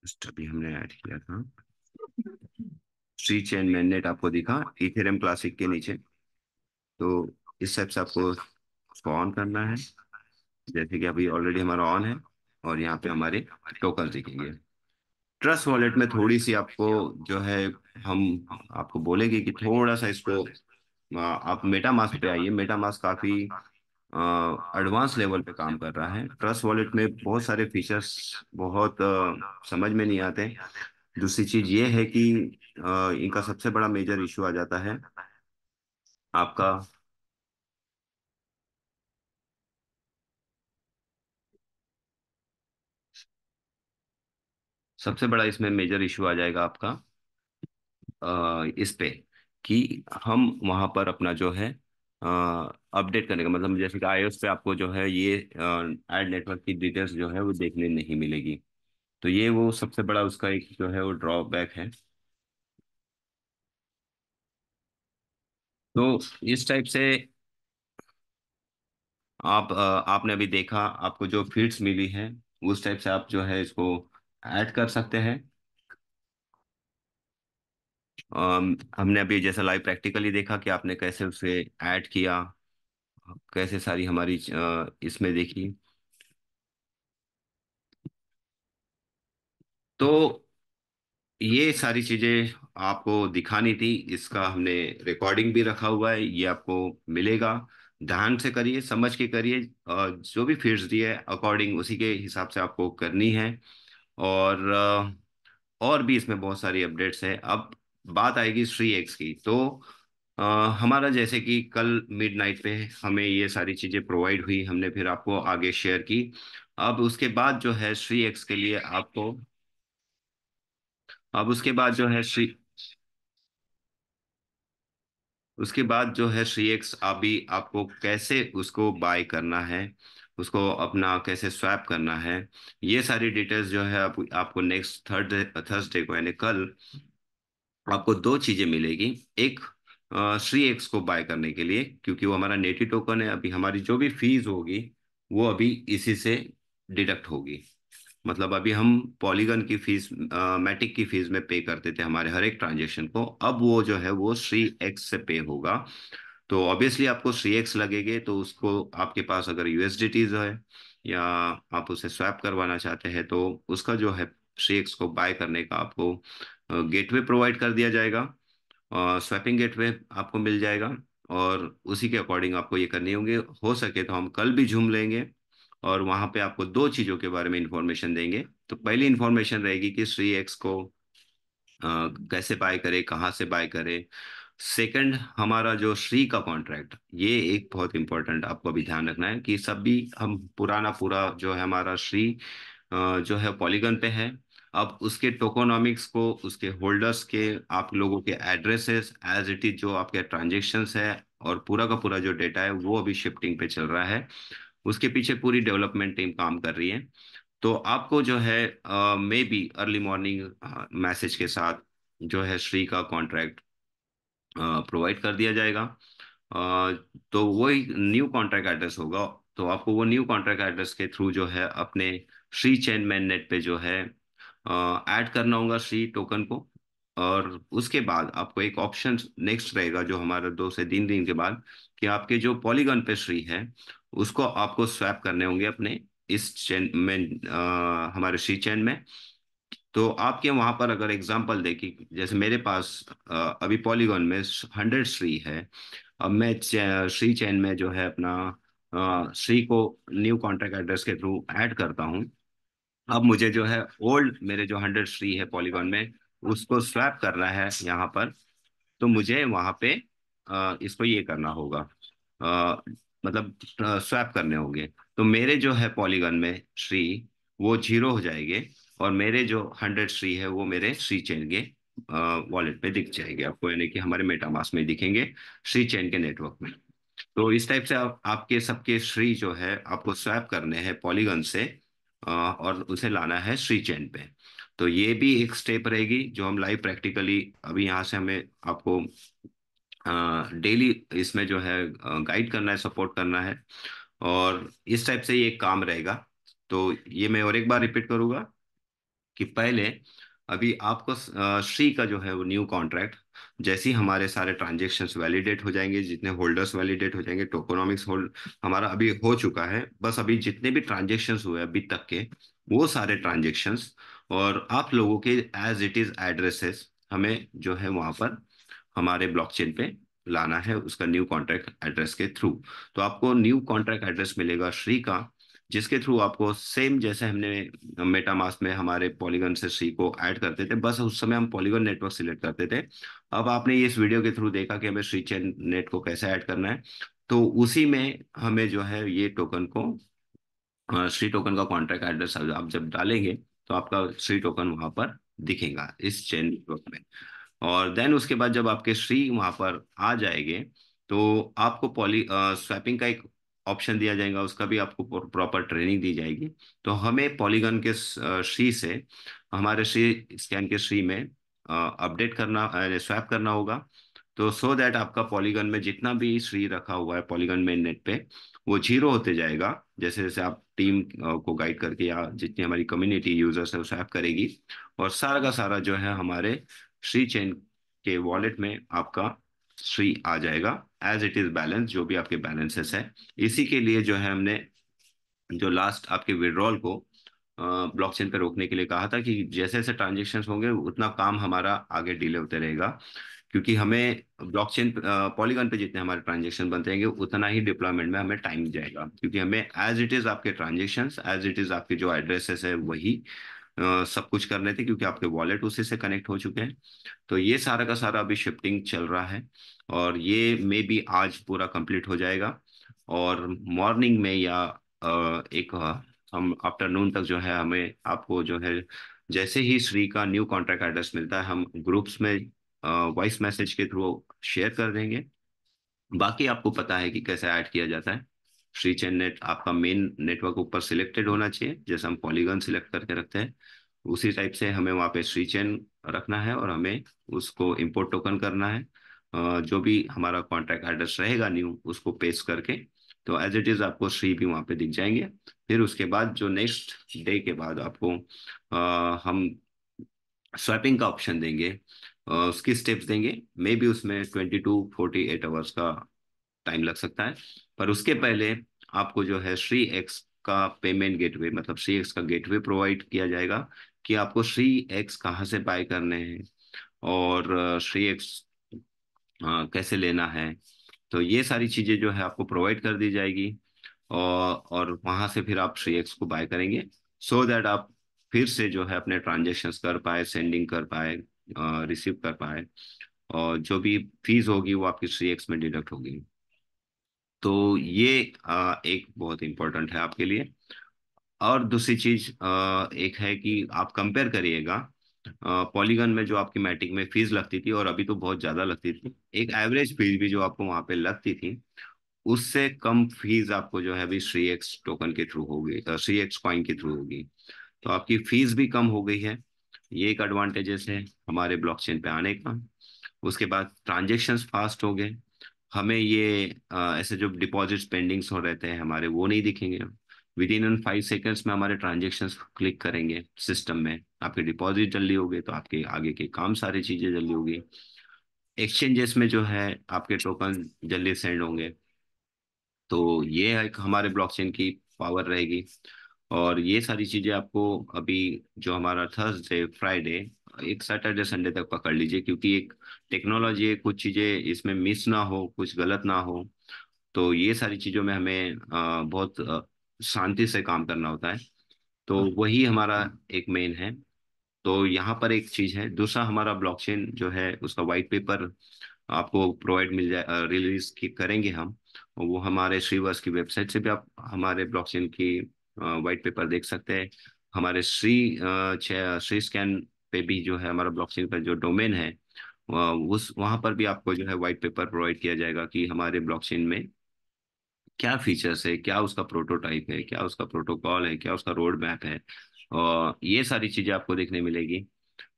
स्टेप हमने ऐड किया था ट्री चेन मैंनेट आपको दिखा इथेरियम क्लासिक के नीचे तो इस सब से आपको उसको ऑन करना है जैसे कि अभी ऑलरेडी हमारा ऑन है और यहाँ पे हमारे टोकन दिखेंगे ट्रस्ट वॉलेट में थोड़ी सी आपको जो है हम आपको बोलेंगे कि थोड़ा सा इसको हाँ, आप मेटा मास्क पे आइए मेटा मास्क काफी एडवांस लेवल पे काम कर रहा है ट्रस्ट वॉलेट में बहुत सारे फीचर्स बहुत आ, समझ में नहीं आते दूसरी चीज ये है कि आ, इनका सबसे बड़ा मेजर इशू आ जाता है आपका सबसे बड़ा इसमें मेजर इशू आ जाएगा आपका आ, इस पे कि हम वहां पर अपना जो है अपडेट करने का मतलब जैसे कि आईओएस पे आपको जो है ये एड नेटवर्क की डिटेल्स जो है वो देखने नहीं मिलेगी तो ये वो सबसे बड़ा उसका एक जो है वो ड्रॉबैक है तो इस टाइप से आप आपने अभी देखा आपको जो फीड्स मिली है उस टाइप से आप जो है इसको ऐड कर सकते हैं हमने अभी जैसा लाइव प्रैक्टिकली देखा कि आपने कैसे उसे ऐड किया कैसे सारी हमारी इसमें देखी तो ये सारी चीज़ें आपको दिखानी थी इसका हमने रिकॉर्डिंग भी रखा हुआ है ये आपको मिलेगा ध्यान से करिए समझ के करिए जो भी फीड्स दिए अकॉर्डिंग उसी के हिसाब से आपको करनी है और और भी इसमें बहुत सारी अपडेट्स हैं अब बात आएगी श्री एक्स की तो आ, हमारा जैसे कि कल मिडनाइट पे हमें ये सारी चीज़ें प्रोवाइड हुई हमने फिर आपको आगे शेयर की अब उसके बाद जो है श्री एक्स के लिए आपको अब उसके बाद जो है श्री उसके बाद जो है श्री एक्स अभी आपको कैसे उसको बाय करना है उसको अपना कैसे स्वैप करना है ये सारी डिटेल्स जो है आप, आपको नेक्स्ट थर्ड थर्सडे को यानी कल आपको दो चीजें मिलेगी एक श्री एक्स को बाय करने के लिए क्योंकि वो हमारा नेटी टोकन है अभी हमारी जो भी फीस होगी वो अभी इसी से डिडक्ट होगी मतलब अभी हम पॉलीगन की फीस मैटिक की फीस में पे करते थे हमारे हर एक ट्रांजेक्शन को अब वो जो है वो श्री एक्स से पे होगा तो ऑब्वियसली आपको श्री एक्स लगेगे तो उसको आपके पास अगर यूएसडीटीज है या आप उसे स्वैप करवाना चाहते हैं तो उसका जो है श्री एक्स को बाय करने का आपको गेटवे प्रोवाइड कर दिया जाएगा स्वैपिंग गेटवे आपको मिल जाएगा और उसी के अकॉर्डिंग आपको ये करनी होंगे हो सके तो हम कल भी झूम लेंगे और वहाँ पे आपको दो चीज़ों के बारे में इंफॉर्मेशन देंगे तो पहली इंफॉर्मेशन रहेगी कि श्री एक्स को आ, कैसे बाय करे कहाँ से बाय करे सेकंड हमारा जो श्री का कॉन्ट्रैक्ट ये एक बहुत इंपॉर्टेंट आपको अभी ध्यान रखना है कि सब भी हम पुराना पूरा जो है हमारा श्री जो है पॉलीगन पे है अब उसके टोकोनॉमिक्स को उसके होल्डर्स के आप लोगों के एड्रेसेस एज इट इज जो आपके ट्रांजेक्शन्स है और पूरा का पूरा जो डेटा है वो अभी शिफ्टिंग पे चल रहा है उसके पीछे पूरी डेवलपमेंट टीम काम कर रही है तो आपको जो है maybe early morning message के साथ जो है श्री का कॉन्ट्रैक्ट प्रोवाइड कर दिया जाएगा uh, तो वही न्यू कॉन्ट्रैक्ट एड्रेस होगा तो आपको वो न्यू कॉन्ट्रैक्ट एड्रेस के थ्रू जो है अपने श्री चैन मैन नेट पे जो है ऐड करना होगा सी टोकन को और उसके बाद आपको एक ऑप्शन नेक्स्ट रहेगा जो हमारा दो से तीन दिन के बाद कि आपके जो पॉलीगॉन पे श्री है उसको आपको स्वैप करने होंगे अपने इस चैन में आ, हमारे श्री चैन में तो आपके वहां पर अगर एग्जांपल दे जैसे मेरे पास आ, अभी पॉलीगॉन में हंड्रेड श्री है अब मैं चे, श्री चैन में जो है अपना आ, श्री को न्यू कॉन्ट्रैक्ट एड्रेस के थ्रू ऐड करता हूँ अब मुझे जो है ओल्ड मेरे जो हंड्रेड फ्री है पॉलीगॉन में उसको स्वैप करना है यहाँ पर तो मुझे वहां पे इसको ये करना होगा आ, मतलब स्वैप करने होंगे तो मेरे जो है पॉलीगन में श्री वो जीरो हो जाएंगे और मेरे जो हंड्रेड श्री है वो मेरे श्री चेन के वॉलेट में दिख जाएंगे आपको यानी कि हमारे मेटामास में दिखेंगे श्री चेन के नेटवर्क में तो इस टाइप से आप, आपके सबके श्री जो है आपको स्वैप करने हैं पॉलीगन से और उसे लाना है श्री चैन पे तो ये भी एक स्टेप रहेगी जो हम लाइव प्रैक्टिकली अभी यहाँ से हमें आपको डेली इसमें जो है गाइड करना है सपोर्ट करना है और इस टाइप से ये काम रहेगा तो ये मैं और एक बार रिपीट करूँगा कि पहले अभी आपको श्री का जो है वो न्यू कॉन्ट्रैक्ट जैसे ही हमारे सारे ट्रांजेक्शन वैलिडेट हो जाएंगे जितने होल्डर्स वैलिडेट हो जाएंगे टोकोनॉमिक्स होल्ड हमारा अभी हो चुका है बस अभी जितने भी ट्रांजेक्शन हुए अभी तक के वो सारे ट्रांजेक्शन और आप लोगों के एज इट इज़ एड्रेसेस हमें जो है वहां पर हमारे ब्लॉकचेन पे लाना है उसका न्यू कॉन्ट्रैक्ट एड्रेस के थ्रू तो आपको न्यू कॉन्ट्रैक्ट एड्रेस मिलेगा श्री का जिसके थ्रू आपको सेम जैसे हमने मेटामास्क में हमारे पॉलीगन से सी को ऐड करते थे बस उस समय हम पॉलीगन नेटवर्क सिलेक्ट करते थे अब आपने इस वीडियो के थ्रू देखा कि हमें सी चेन नेट को कैसे ऐड करना है तो उसी में हमें जो है ये टोकन को श्री टोकन का कॉन्ट्रैक्ट एड्रेस आप जब डालेंगे तो आपका सी टोकन वहां पर दिखेगा इस चेन नेटवर्क में और देन उसके बाद जब आपके श्री वहां पर आ जाएंगे तो आपको पॉली स्वैपिंग का एक ऑप्शन दिया जाएगा उसका भी आपको प्रॉपर ट्रेनिंग दी जाएगी तो हमें पॉलीगन के श्री से हमारे श्री स्कैन के श्री में अपडेट करना स्वैप करना होगा तो सो so दैट आपका पॉलीगन में जितना भी श्री रखा हुआ है पॉलीगन में नेट पे वो जीरो होते जाएगा जैसे जैसे आप टीम को गाइड करके या जितनी हमारी कम्युनिटी यूजर्स है स्वैप करेगी और सारा का सारा जो है हमारे श्री चेन के वॉलेट में आपका थ्री आ जाएगा एज इट इज बैलेंस जो भी आपके बैलेंसेस है इसी के लिए जो है हमने जो लास्ट आपके विड्रॉल को ब्लॉकचेन पे रोकने के लिए कहा था कि जैसे जैसे ट्रांजेक्शन होंगे उतना काम हमारा आगे डिले होते रहेगा क्योंकि हमें ब्लॉकचेन पॉलीगॉन पे जितने हमारे ट्रांजेक्शन बनते रहेंगे उतना ही डिप्लॉयमेंट में हमें टाइम जाएगा क्योंकि हमें एज इट इज आपके ट्रांजेक्शन एज इट इज आपके जो एड्रेसेस है वही सब कुछ कर थे क्योंकि आपके वॉलेट उसी से कनेक्ट हो चुके हैं तो ये सारा का सारा अभी शिफ्टिंग चल रहा है और ये मे बी आज पूरा कंप्लीट हो जाएगा और मॉर्निंग में या एक हम आफ्टरनून तक जो है हमें आपको जो है जैसे ही श्री का न्यू कॉन्ट्रैक्ट एड्रेस मिलता है हम ग्रुप्स में वॉइस मैसेज के थ्रू शेयर कर देंगे बाकी आपको पता है कि कैसे ऐड किया जाता है रीच एंड नेट आपका मेन नेटवर्क ऊपर सिलेक्टेड होना चाहिए जैसे हम पॉलीगन सिलेक्ट करके रखते हैं उसी टाइप से हमें वहाँ पे स्विच एन रखना है और हमें उसको इम्पोर्ट टोकन करना है जो भी हमारा कॉन्ट्रैक्ट एड्रेस रहेगा न्यू उसको पेस्ट करके तो एज इट इज आपको श्री भी वहाँ पे दिख जाएंगे फिर उसके बाद जो नेक्स्ट डे के बाद आपको आ, हम स्वैपिंग का ऑप्शन देंगे आ, उसकी स्टेप्स देंगे मे बी उसमें twenty two forty eight hours का टाइम लग सकता है पर उसके पहले आपको जो है श्री एक्स का पेमेंट गेटवे मतलब श्री एक्स का गेटवे प्रोवाइड किया जाएगा कि आपको श्री एक्स कहाँ से बाय करने हैं और श्री एक्स कैसे लेना है तो ये सारी चीज़ें जो है आपको प्रोवाइड कर दी जाएगी और और वहाँ से फिर आप श्री एक्स को बाय करेंगे सो so दैट आप फिर से जो है अपने ट्रांजेक्शन कर पाए सेंडिंग कर पाए रिसीव कर पाए और जो भी फीस होगी वो आपकी श्री एक्स में डिडक्ट होगी तो ये आ, एक बहुत इंपॉर्टेंट है आपके लिए और दूसरी चीज एक है कि आप कंपेयर करिएगा पॉलीगन में जो आपकी मैट्रिक में फीस लगती थी और अभी तो बहुत ज्यादा लगती थी एक एवरेज फीस भी जो आपको वहां पे लगती थी उससे कम फीस आपको जो है अभी श्री एक्स टोकन के थ्रू होगी श्री एक्स कॉइन के थ्रू होगी तो आपकी फीस भी कम हो गई है ये एक एडवांटेजेस है हमारे ब्लॉकचेन पे आने का उसके बाद ट्रांजेक्शन फास्ट हो गए हमें ये आ, ऐसे जो डिपॉजिट पेंडिंग्स हो रहते हैं हमारे वो नहीं दिखेंगे विद इन फाइव सेकेंड्स में हमारे ट्रांजेक्शन क्लिक करेंगे सिस्टम में आपके डिपॉजिट जल्दी हो गए तो आपके आगे के काम सारी चीज़ें जल्दी होगी एक्सचेंजेस में जो है आपके टोकन जल्दी सेंड होंगे तो ये एक हमारे ब्लॉकचेन की पावर रहेगी और ये सारी चीज़ें आपको अभी जो हमारा थर्सडे फ्राइडे एक सैटरडे संडे तक पकड़ लीजिए क्योंकि एक टेक्नोलॉजी है कुछ चीज़ें इसमें मिस ना हो कुछ गलत ना हो तो ये सारी चीज़ों में हमें बहुत शांति से काम करना होता है तो हाँ। वही हमारा एक मेन है तो यहाँ पर एक चीज़ है दूसरा हमारा ब्लॉकचेन जो है उसका व्हाइट पेपर आपको प्रोवाइड मिल जाए रिलीज करेंगे हम वो हमारे श्रीवर्स की वेबसाइट से भी आप हमारे ब्लॉकचेन की व्हाइट पेपर देख सकते हैं हमारे श्री श्री स्कैन पे भी जो है हमारा ब्लॉक का जो डोमेन है उस वहां पर भी आपको जो है व्हाइट पेपर प्रोवाइड किया जाएगा कि हमारे ब्लॉक में क्या फीचर्स है क्या उसका प्रोटोटाइप है क्या उसका प्रोटोकॉल है क्या उसका रोड मैप है और ये सारी चीज़ें आपको देखने मिलेगी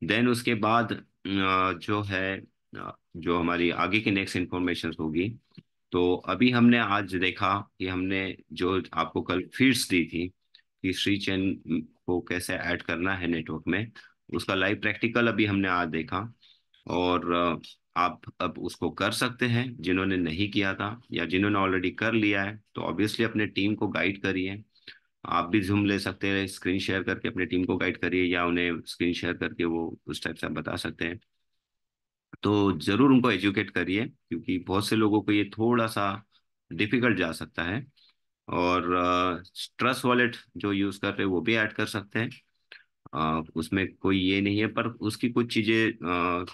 देन उसके बाद जो है जो हमारी आगे की नेक्स्ट इंफॉर्मेशन होगी तो अभी हमने आज देखा कि हमने जो आपको कल फीड्स दी थी कि श्री चैन को कैसे ऐड करना है नेटवर्क में उसका लाइव प्रैक्टिकल अभी हमने आज देखा और आप अब उसको कर सकते हैं जिन्होंने नहीं किया था या जिन्होंने ऑलरेडी कर लिया है तो ऑब्वियसली अपने टीम को गाइड करिए आप भी जूम ले सकते हैं स्क्रीन शेयर करके अपने टीम को गाइड करिए या उन्हें स्क्रीन शेयर करके वो उस टाइप से आप बता सकते हैं तो जरूर उनको एजुकेट करिए क्योंकि बहुत से लोगों को ये थोड़ा सा डिफिकल्ट जा सकता है और स्ट्रेस वॉलेट जो यूज़ कर रहे हैं वो भी ऐड कर सकते हैं उसमें कोई ये नहीं है पर उसकी कुछ चीजें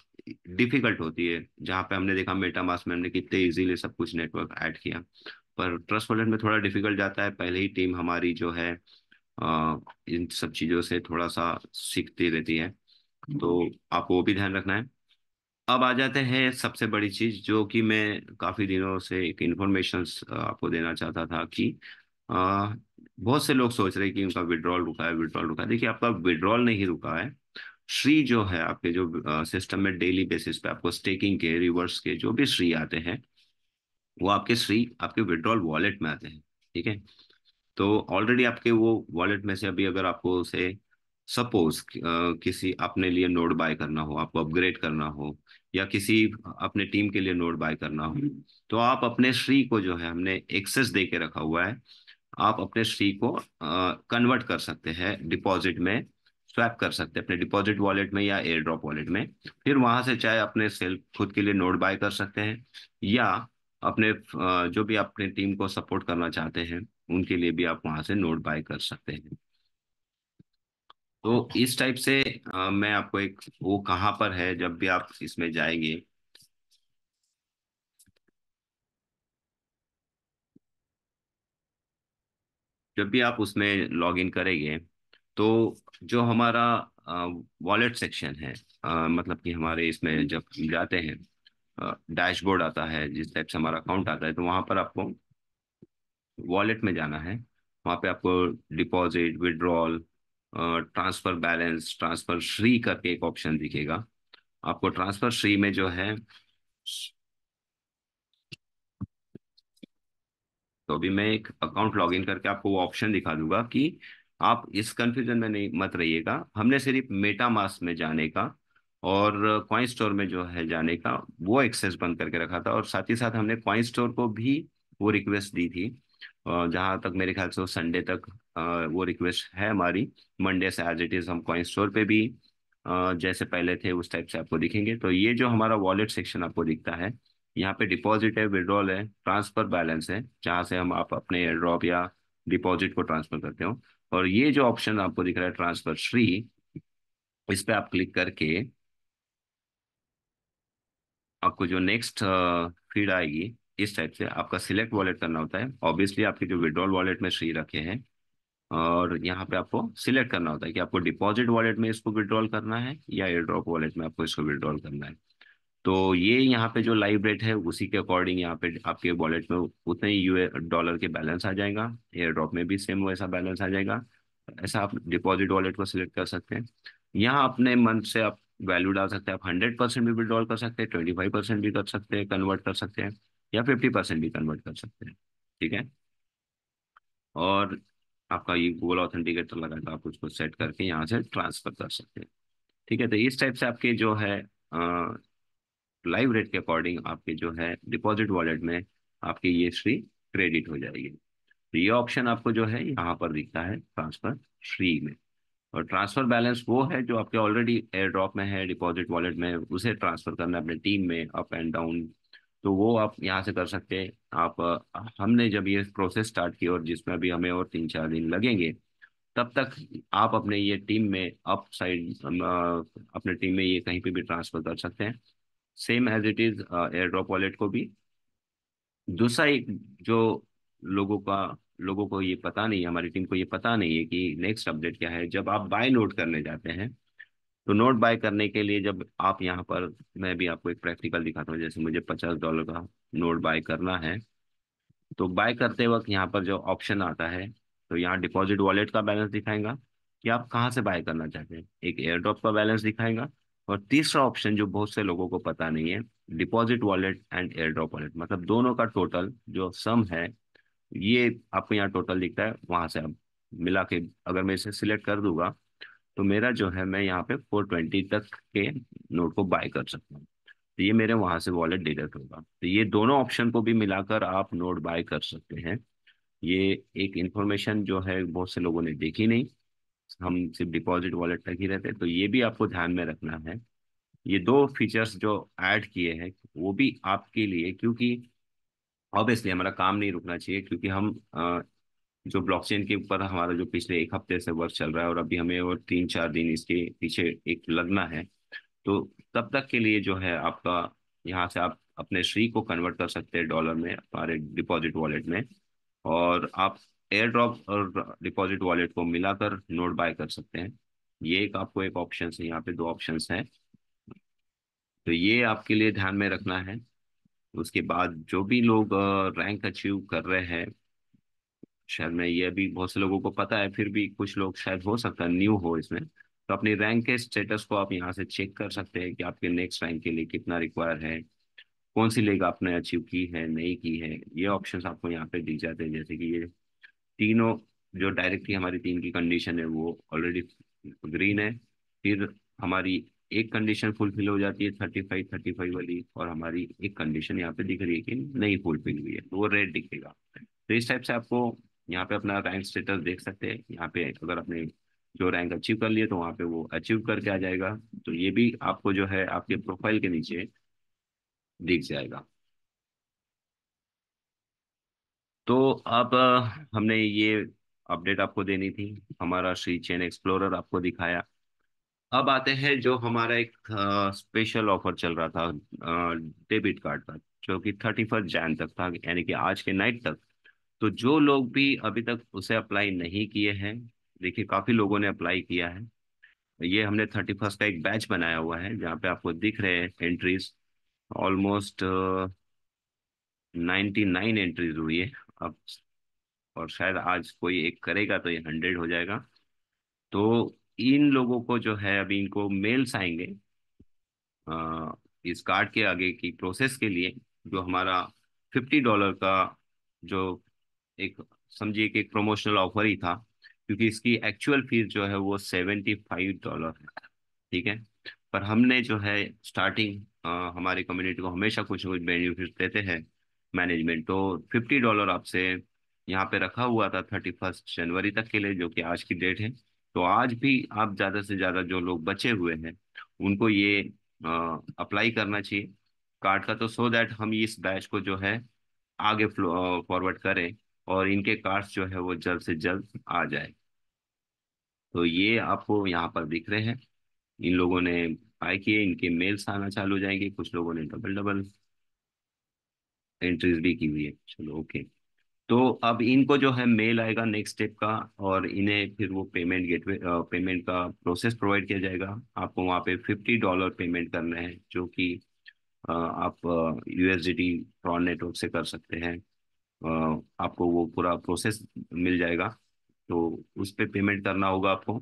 डिफिकल्ट होती है जहाँ पे हमने देखा मेटामास में हमने कितने इजीली सब कुछ नेटवर्क ऐड किया पर ट्रस्ट वॉलेट में थोड़ा डिफिकल्ट जाता है पहले ही टीम हमारी जो है इन सब चीजों से थोड़ा सा सीखती रहती है तो आपको वो भी ध्यान रखना है अब आ जाते हैं सबसे बड़ी चीज जो कि मैं काफी दिनों से एक इन्फॉर्मेशन आपको देना चाहता था कि बहुत से लोग सोच रहे हैं कि उनका विड्रॉल रुका है विड्रॉल रुका है देखिए आपका विड्रॉल नहीं रुका है श्री जो है आपके जो सिस्टम में डेली बेसिस पे आपको स्टेकिंग के रिवर्स के जो भी श्री आते हैं वो आपके श्री आपके विड्रॉल वॉलेट में आते हैं ठीक है तो ऑलरेडी आपके वो वॉलेट में से अभी अगर आपको उसे सपोज किसी अपने लिए नोट बाय करना हो आपको अपग्रेड करना हो या किसी अपने टीम के लिए नोट बाय करना हो तो आप अपने श्री को जो है हमने एक्सेस दे के रखा हुआ है आप अपने सी को कन्वर्ट कर सकते हैं डिपॉजिट में स्वैप कर सकते हैं अपने डिपॉजिट वॉलेट में या एयर ड्रॉप वॉलेट में फिर वहां से चाहे अपने सेल्फ खुद के लिए नोट बाय कर सकते हैं या अपने जो भी अपने टीम को सपोर्ट करना चाहते हैं उनके लिए भी आप वहां से नोट बाय कर सकते हैं तो इस टाइप से आ, मैं आपको एक वो कहाँ पर है जब भी आप इसमें जाएंगे जब भी आप उसमें लॉग इन करेंगे तो जो हमारा वॉलेट सेक्शन है आ, मतलब कि हमारे इसमें हम्म। जब जाते हैं डैशबोर्ड आता है जिस टाइप से हमारा अकाउंट आता है तो वहाँ पर आपको वॉलेट में जाना है वहाँ पे आपको deposit withdrawal transfer balance transfer Shri करके एक ऑप्शन दिखेगा आपको ट्रांसफ़र श्री में जो है तो अभी मैं एक अकाउंट लॉग इन करके आपको वो ऑप्शन दिखा दूंगा कि आप इस कंफ्यूजन में नहीं मत रहिएगा हमने सिर्फ मेटा मास में जाने का और कॉइन स्टोर में जो है जाने का वो एक्सेस बंद करके रखा था और साथ ही साथ हमने क्वाइन स्टोर को भी वो रिक्वेस्ट दी थी जहाँ तक मेरे ख्याल से वो संडे तक वो रिक्वेस्ट है हमारी मंडे से एज इट इज़ हम कॉइन स्टोर पे भी जैसे पहले थे उस टाइप से आपको दिखेंगे तो ये जो हमारा वॉलेट सेक्शन आपको दिखता है यहाँ पे डिपॉजिट है विड्रॉल है ट्रांसफर बैलेंस है जहां से हम आप अपने ड्रॉप या डिपॉजिट को ट्रांसफर करते हो और ये जो ऑप्शन आपको दिख रहा है ट्रांसफर फ्री इस पर आप क्लिक करके आपको जो नेक्स्ट फीड आएगी इस टाइप से आपका सिलेक्ट वॉलेट करना होता है ऑब्वियसली आपके जो विड्रॉल वॉलेट में श्री रखे हैं और यहाँ पे आपको सिलेक्ट करना होता है कि आपको डिपॉजिट वॉलेट में इसको विड्रॉल करना है या एयर ड्रॉप वॉलेट में आपको इसको विड्रॉल करना है तो ये यहाँ पे जो लाइव रेट है उसी के अकॉर्डिंग यहाँ पे आपके वॉलेट में उतने ही यूए डॉलर के बैलेंस आ जाएगा एयर ड्रॉप में भी सेम वैसा बैलेंस आ जाएगा ऐसा आप डिपॉजिट वॉलेट को सिलेक्ट कर सकते हैं यहाँ अपने मंथ से आप वैल्यू डाल सकते हैं आप हंड्रेड परसेंट भी विड्रॉल कर सकते हैं ट्वेंटी फाइव परसेंट भी कर सकते हैं कन्वर्ट कर सकते हैं या फिफ्टी परसेंट भी कन्वर्ट कर सकते हैं ठीक है और आपका ये गूगल ऑथेंटिकेटर था आप उसको सेट करके यहाँ से ट्रांसफर कर सकते हैं ठीक है तो इस टाइप से आपके जो है आ, लाइव रेट के अकॉर्डिंग आपके जो है डिपॉजिट वॉलेट में आपकी ये फ्री क्रेडिट हो जाएगी तो ये ऑप्शन आपको जो है यहाँ पर दिखता है ट्रांसफर फ्री में और ट्रांसफर बैलेंस वो है जो आपके ऑलरेडी एयर ड्रॉप में है डिपॉजिट वॉलेट में उसे ट्रांसफर करना है अपने टीम में अप एंड डाउन तो वो आप यहाँ से कर सकते हैं आप हमने जब ये प्रोसेस स्टार्ट की और जिसमें अभी हमें और तीन चार दिन लगेंगे तब तक आप अपने ये टीम में अप साइड अपने टीम में ये कहीं पे भी ट्रांसफर कर सकते हैं same as it is airdrop wallet को भी दूसरा एक जो लोगों का लोगों को ये पता नहीं है हमारी टीम को ये पता नहीं है कि नेक्स्ट अपडेट क्या है जब आप बाय नोट करने जाते हैं तो नोट बाय करने के लिए जब आप यहाँ पर मैं भी आपको एक प्रैक्टिकल दिखाता हूँ जैसे मुझे पचास डॉलर का नोट बाय करना है तो बाय करते वक्त यहाँ पर जो ऑप्शन आता है तो यहाँ डिपॉजिट वॉलेट का बैलेंस दिखाएगा कि आप कहाँ से बाय करना चाहते हैं एक एयर ड्रॉप का बैलेंस दिखाएगा और तीसरा ऑप्शन जो बहुत से लोगों को पता नहीं है deposit wallet and airdrop wallet मतलब दोनों का टोटल जो सम है ये आपको यहाँ टोटल दिखता है वहां से आप मिला के अगर मैं इसे सिलेक्ट कर दूंगा तो मेरा जो है मैं यहाँ पे 420 तक के नोट को बाय कर सकता हूँ तो ये मेरे वहां से वॉलेट डिडक्ट होगा तो ये दोनों ऑप्शन को भी मिलाकर आप नोट बाय कर सकते हैं ये एक इन्फॉर्मेशन जो है बहुत से लोगों ने देखी नहीं हम सिर्फ डिपॉजिट वॉलेट तक ही रहते हैं तो ये भी आपको ध्यान में रखना है ये दो फीचर्स जो ऐड किए हैं वो भी आपके लिए क्योंकि ऑब्वियसली हमारा काम नहीं रुकना चाहिए क्योंकि हम जो ब्लॉकचेन के ऊपर हमारा जो पिछले एक हफ्ते से वर्क चल रहा है और अभी हमें और तीन चार दिन इसके पीछे एक लगना है तो तब तक के लिए जो है आपका यहाँ से आप अपने श्री को कन्वर्ट कर सकते हैं डॉलर में हमारे डिपॉजिट वॉलेट में और आप एयरड्रॉप और डिपॉजिट वॉलेट को मिलाकर नोट बाय कर सकते हैं ये एक आपको एक ऑप्शन है यहाँ पे दो ऑप्शन है तो ये आपके लिए ध्यान में रखना है उसके बाद जो भी लोग रैंक अचीव कर रहे हैं शायद मैं ये भी बहुत से लोगों को पता है फिर भी कुछ लोग शायद हो सकता है न्यू हो इसमें तो अपने रैंक के स्टेटस को आप यहाँ से चेक कर सकते हैं कि आपके नेक्स्ट रैंक के लिए कितना रिक्वायर है कौन सी लेग आपने अचीव की है नहीं की है ये ऑप्शन आपको यहाँ पे दी जाते हैं जैसे कि ये तीनों जो डायरेक्टली हमारी तीन की कंडीशन है वो ऑलरेडी ग्रीन है फिर हमारी एक कंडीशन फुलफिल हो जाती है थर्टी फाइव थर्टी फाइव वाली और हमारी एक कंडीशन यहाँ पे दिख रही है कि नहीं फुलफिल हुई है तो वो रेड दिखेगा तो इस टाइप से आपको यहाँ पे अपना रैंक स्टेटस देख सकते हैं यहाँ पे अगर आपने जो रैंक अचीव कर लिए तो वहाँ पे वो अचीव करके आ जाएगा तो ये भी आपको जो है आपके प्रोफाइल के नीचे दिख जाएगा तो अब हमने ये अपडेट आपको देनी थी हमारा श्री चेन एक्सप्लोरर आपको दिखाया अब आते हैं जो हमारा एक स्पेशल ऑफर चल रहा था डेबिट कार्ड का जो कि थर्टी फर्स्ट जैन तक था यानी कि आज के नाइट तक तो जो लोग भी अभी तक उसे अप्लाई नहीं किए हैं देखिए काफ़ी लोगों ने अप्लाई किया है ये हमने थर्टी फर्स्ट का एक बैच बनाया हुआ है जहाँ पे आपको दिख रहे हैं entries almost ninety nine entries हुई है अब और शायद आज कोई एक करेगा तो ये हंड्रेड हो जाएगा तो इन लोगों को जो है अभी इनको मेल्स आएंगे इस कार्ड के आगे की प्रोसेस के लिए जो हमारा फिफ्टी डॉलर का जो एक समझिए कि एक प्रमोशनल ऑफर ही था क्योंकि इसकी एक्चुअल फीस जो है वो सेवेंटी फाइव डॉलर है ठीक है पर हमने जो है स्टार्टिंग हमारी कम्युनिटी को हमेशा कुछ ना कुछ बेनिफिट देते हैं मैनेजमेंट तो फिफ्टी डॉलर आपसे यहाँ पे रखा हुआ था थर्टी फर्स्ट जनवरी तक के लिए जो कि आज की डेट है तो आज भी आप ज़्यादा से ज़्यादा जो लोग बचे हुए हैं उनको ये आ, अप्लाई करना चाहिए कार्ड का तो सो so दैट हम इस बैच को जो है आगे फॉरवर्ड करें और इनके कार्ड्स जो है वो जल्द से जल्द आ जाए तो ये आपको यहाँ पर दिख रहे हैं इन लोगों ने आए किए इनके मेल्स आना चालू हो जाएंगे कुछ लोगों ने डबल डबल एंट्रीज भी की हुई है चलो ओके तो अब इनको जो है मेल आएगा नेक्स्ट स्टेप का और इन्हें फिर वो पेमेंट गेटवे पेमेंट का प्रोसेस प्रोवाइड किया जाएगा आपको वहाँ पे फिफ्टी डॉलर पेमेंट करना है जो कि आप यूएसडी फ्रॉड नेटवर्क से कर सकते हैं आपको वो पूरा प्रोसेस मिल जाएगा तो उस पर पे पेमेंट करना होगा आपको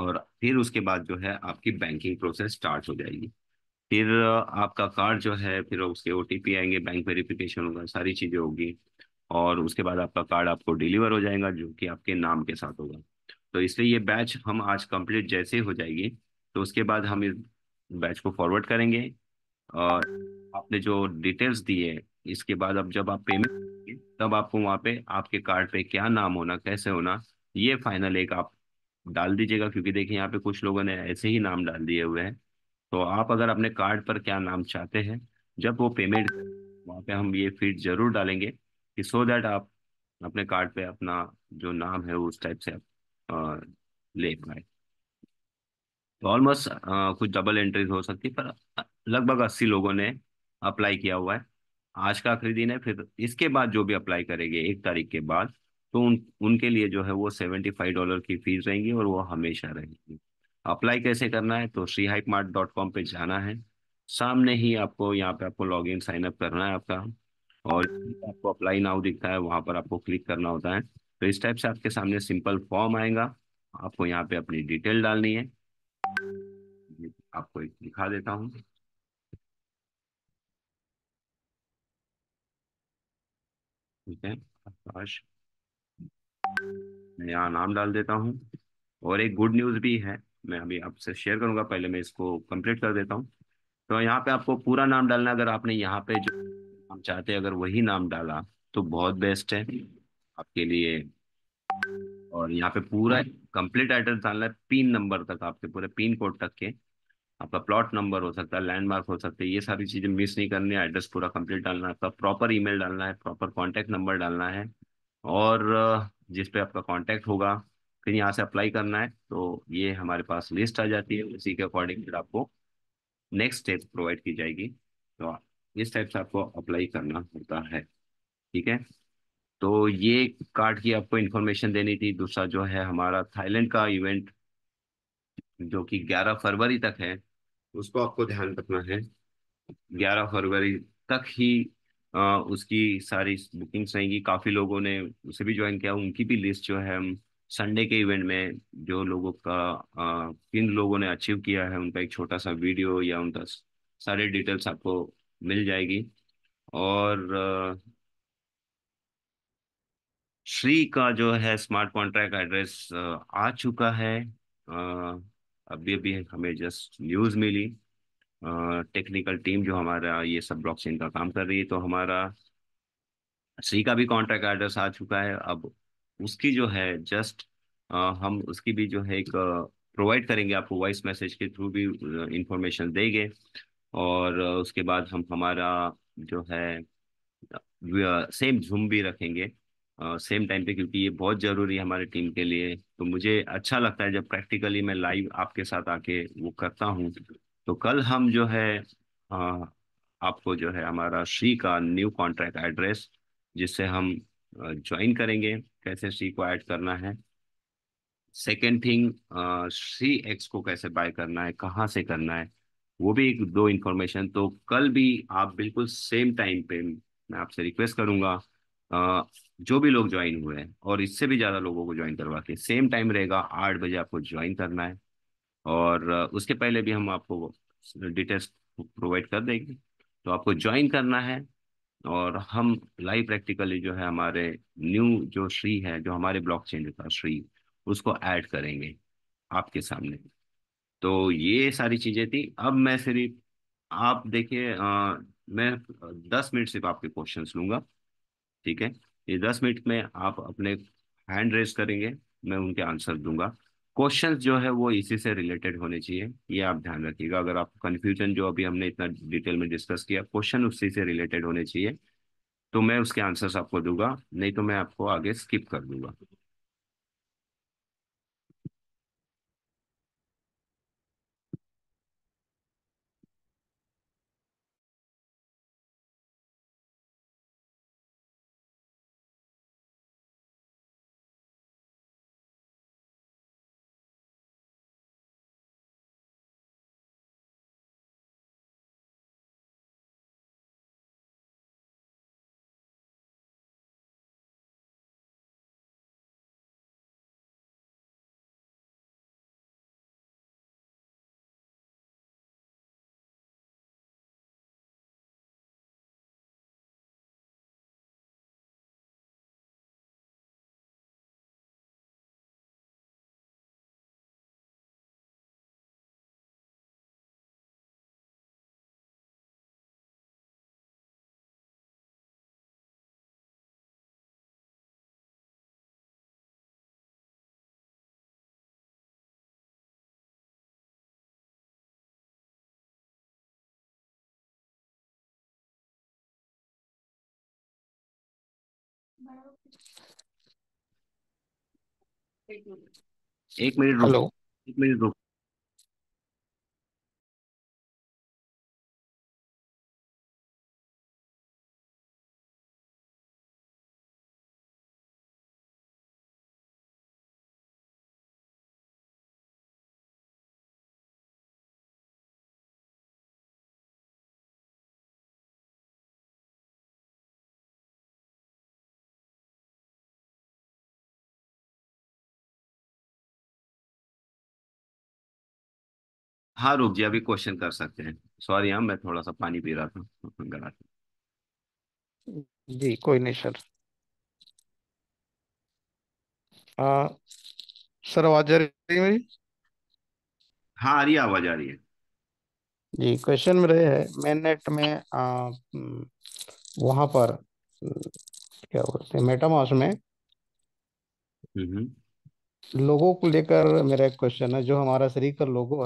और फिर उसके बाद जो है आपकी बैंकिंग प्रोसेस स्टार्ट हो जाएगी फिर आपका कार्ड जो है फिर उसके ओ आएंगे बैंक वेरिफिकेशन होगा सारी चीज़ें होगी और उसके बाद आपका कार्ड आपको डिलीवर हो जाएगा जो कि आपके नाम के साथ होगा तो इसलिए ये बैच हम आज कंप्लीट जैसे हो जाएगी तो उसके बाद हम इस बैच को फॉरवर्ड करेंगे और आपने जो डिटेल्स दिए इसके बाद अब जब आप पेमेंट तब आपको वहाँ पे आपके कार्ड पे क्या नाम होना कैसे होना ये फाइनल एक आप डाल दीजिएगा क्योंकि देखिए यहाँ पे कुछ लोगों ने ऐसे ही नाम डाल दिए हुए हैं तो आप अगर अपने कार्ड पर क्या नाम चाहते हैं जब वो पेमेंट वहाँ पे हम ये फीड जरूर डालेंगे कि सो दैट आप अपने कार्ड पे अपना जो नाम है उस टाइप से आप ले पाए तो ऑलमोस्ट कुछ डबल एंट्रीज हो सकती पर लगभग अस्सी लोगों ने अप्लाई किया हुआ है आज का आखिरी दिन है फिर इसके बाद जो भी अप्लाई करेंगे एक तारीख के बाद तो उन उनके लिए जो है वो सेवेंटी फाइव डॉलर की फीस रहेंगी और वो हमेशा रहेगी अप्लाई कैसे करना है तो Shri hype mart dot com पर जाना है सामने ही आपको यहाँ पे आपको लॉग इन साइन अप करना है आपका और आपको अप्लाई नाउ दिखता है वहाँ पर आपको क्लिक करना होता है तो इस टाइप से आपके सामने सिंपल फॉर्म आएगा आपको यहाँ पे अपनी डिटेल डालनी है आपको एक दिखा देता हूँ ठीक है आकाश मैं यहाँ नाम डाल देता हूँ और एक गुड न्यूज़ भी है मैं अभी आपसे शेयर करूंगा पहले मैं इसको कंप्लीट कर देता हूँ तो यहाँ पे आपको पूरा नाम डालना अगर आपने यहाँ पे जो नाम चाहते अगर वही नाम डाला तो बहुत बेस्ट है आपके लिए और यहाँ पे पूरा कंप्लीट एड्रेस डालना है पिन नंबर तक आपके पूरे पिन कोड तक के आपका प्लॉट नंबर हो सकता है लैंडमार्क हो सकता है ये सारी चीज़ें मिस नहीं करनी है एड्रेस पूरा कंप्लीट डालना है आपका प्रॉपर ईमेल डालना है प्रॉपर कॉन्टैक्ट नंबर डालना है और जिस पे आपका कॉन्टेक्ट होगा फिर यहाँ से अप्लाई करना है तो ये हमारे पास लिस्ट आ जाती है उसी के अकॉर्डिंग फिर आपको नेक्स्ट स्टेप प्रोवाइड की जाएगी तो इस टाइप से आपको अप्लाई करना होता है ठीक है तो ये कार्ड की आपको इन्फॉर्मेशन देनी थी दूसरा जो है हमारा थाईलैंड का इवेंट जो कि 11 फरवरी तक है उसको आपको ध्यान रखना है 11 फरवरी तक ही आ, उसकी सारी बुकिंग्स रहेंगी काफ़ी लोगों ने उसे भी ज्वाइन किया उनकी भी लिस्ट जो है हम संडे के इवेंट में जो लोगों का किन लोगों ने अचीव किया है उनका एक छोटा सा वीडियो या उनका सारे डिटेल्स आपको मिल जाएगी और श्री का जो है स्मार्ट कॉन्ट्रैक्ट एड्रेस आ चुका है अभी अभी हमें जस्ट न्यूज़ मिली टेक्निकल टीम जो हमारा ये सब ब्लॉकचेन का काम कर रही है तो हमारा श्री का भी कॉन्ट्रैक्ट एड्रेस आ चुका है अब उसकी जो है जस्ट हम उसकी भी जो है एक प्रोवाइड करेंगे आपको वॉइस मैसेज के थ्रू भी इंफॉर्मेशन देंगे और उसके बाद हम हमारा जो है सेम जूम भी रखेंगे सेम टाइम पे क्योंकि ये बहुत ज़रूरी है हमारे टीम के लिए तो मुझे अच्छा लगता है जब प्रैक्टिकली मैं लाइव आपके साथ आके वो करता हूँ तो कल हम जो है आ, आपको जो है हमारा श्री का न्यू कॉन्ट्रैक्ट एड्रेस जिससे हम ज्वाइन करेंगे कैसे सी को ऐड करना है सेकेंड थिंग सी एक्स को कैसे बाय करना है कहाँ से करना है वो भी एक दो इन्फॉर्मेशन तो कल भी आप बिल्कुल सेम टाइम पे मैं आपसे रिक्वेस्ट करूंगा uh, जो भी लोग ज्वाइन हुए हैं और इससे भी ज़्यादा लोगों को ज्वाइन करवा के सेम टाइम रहेगा आठ बजे आपको ज्वाइन करना है और उसके पहले भी हम आपको डिटेल्स प्रोवाइड कर देंगे तो आपको ज्वाइन करना है और हम लाइव प्रैक्टिकली जो है हमारे न्यू जो श्री है जो हमारे ब्लॉक चेंज का श्री उसको ऐड करेंगे आपके सामने तो ये सारी चीज़ें थी अब मैं सिर्फ आप देखिए मैं दस मिनट सिर्फ आपके क्वेश्चन लूंगा ठीक है ये दस मिनट में आप अपने हैंड रेस करेंगे मैं उनके आंसर दूंगा क्वेश्चंस जो है वो इसी से रिलेटेड होने चाहिए ये आप ध्यान रखिएगा अगर आप कन्फ्यूजन जो अभी हमने इतना डिटेल में डिस्कस किया क्वेश्चन उसी से रिलेटेड होने चाहिए तो मैं उसके आंसर्स आपको दूंगा नहीं तो मैं आपको आगे स्किप कर दूंगा एक मिनट रुको एक मिनट रुको हाँ रुक जी अभी क्वेश्चन कर सकते हैं सॉरी हाँ मैं थोड़ा सा पानी पी रहा था हाँ, गला जी कोई नहीं सर आ, सर आवाज आ रही है मेरी हाँ आ रही आवाज आ रही है जी क्वेश्चन में रहे है नेट में आ, हम्म, वहां पर क्या बोलते हैं मेटामास में हम्म। लोगों को लेकर मेरा एक क्वेश्चन है जो हमारा शरीर का लोगो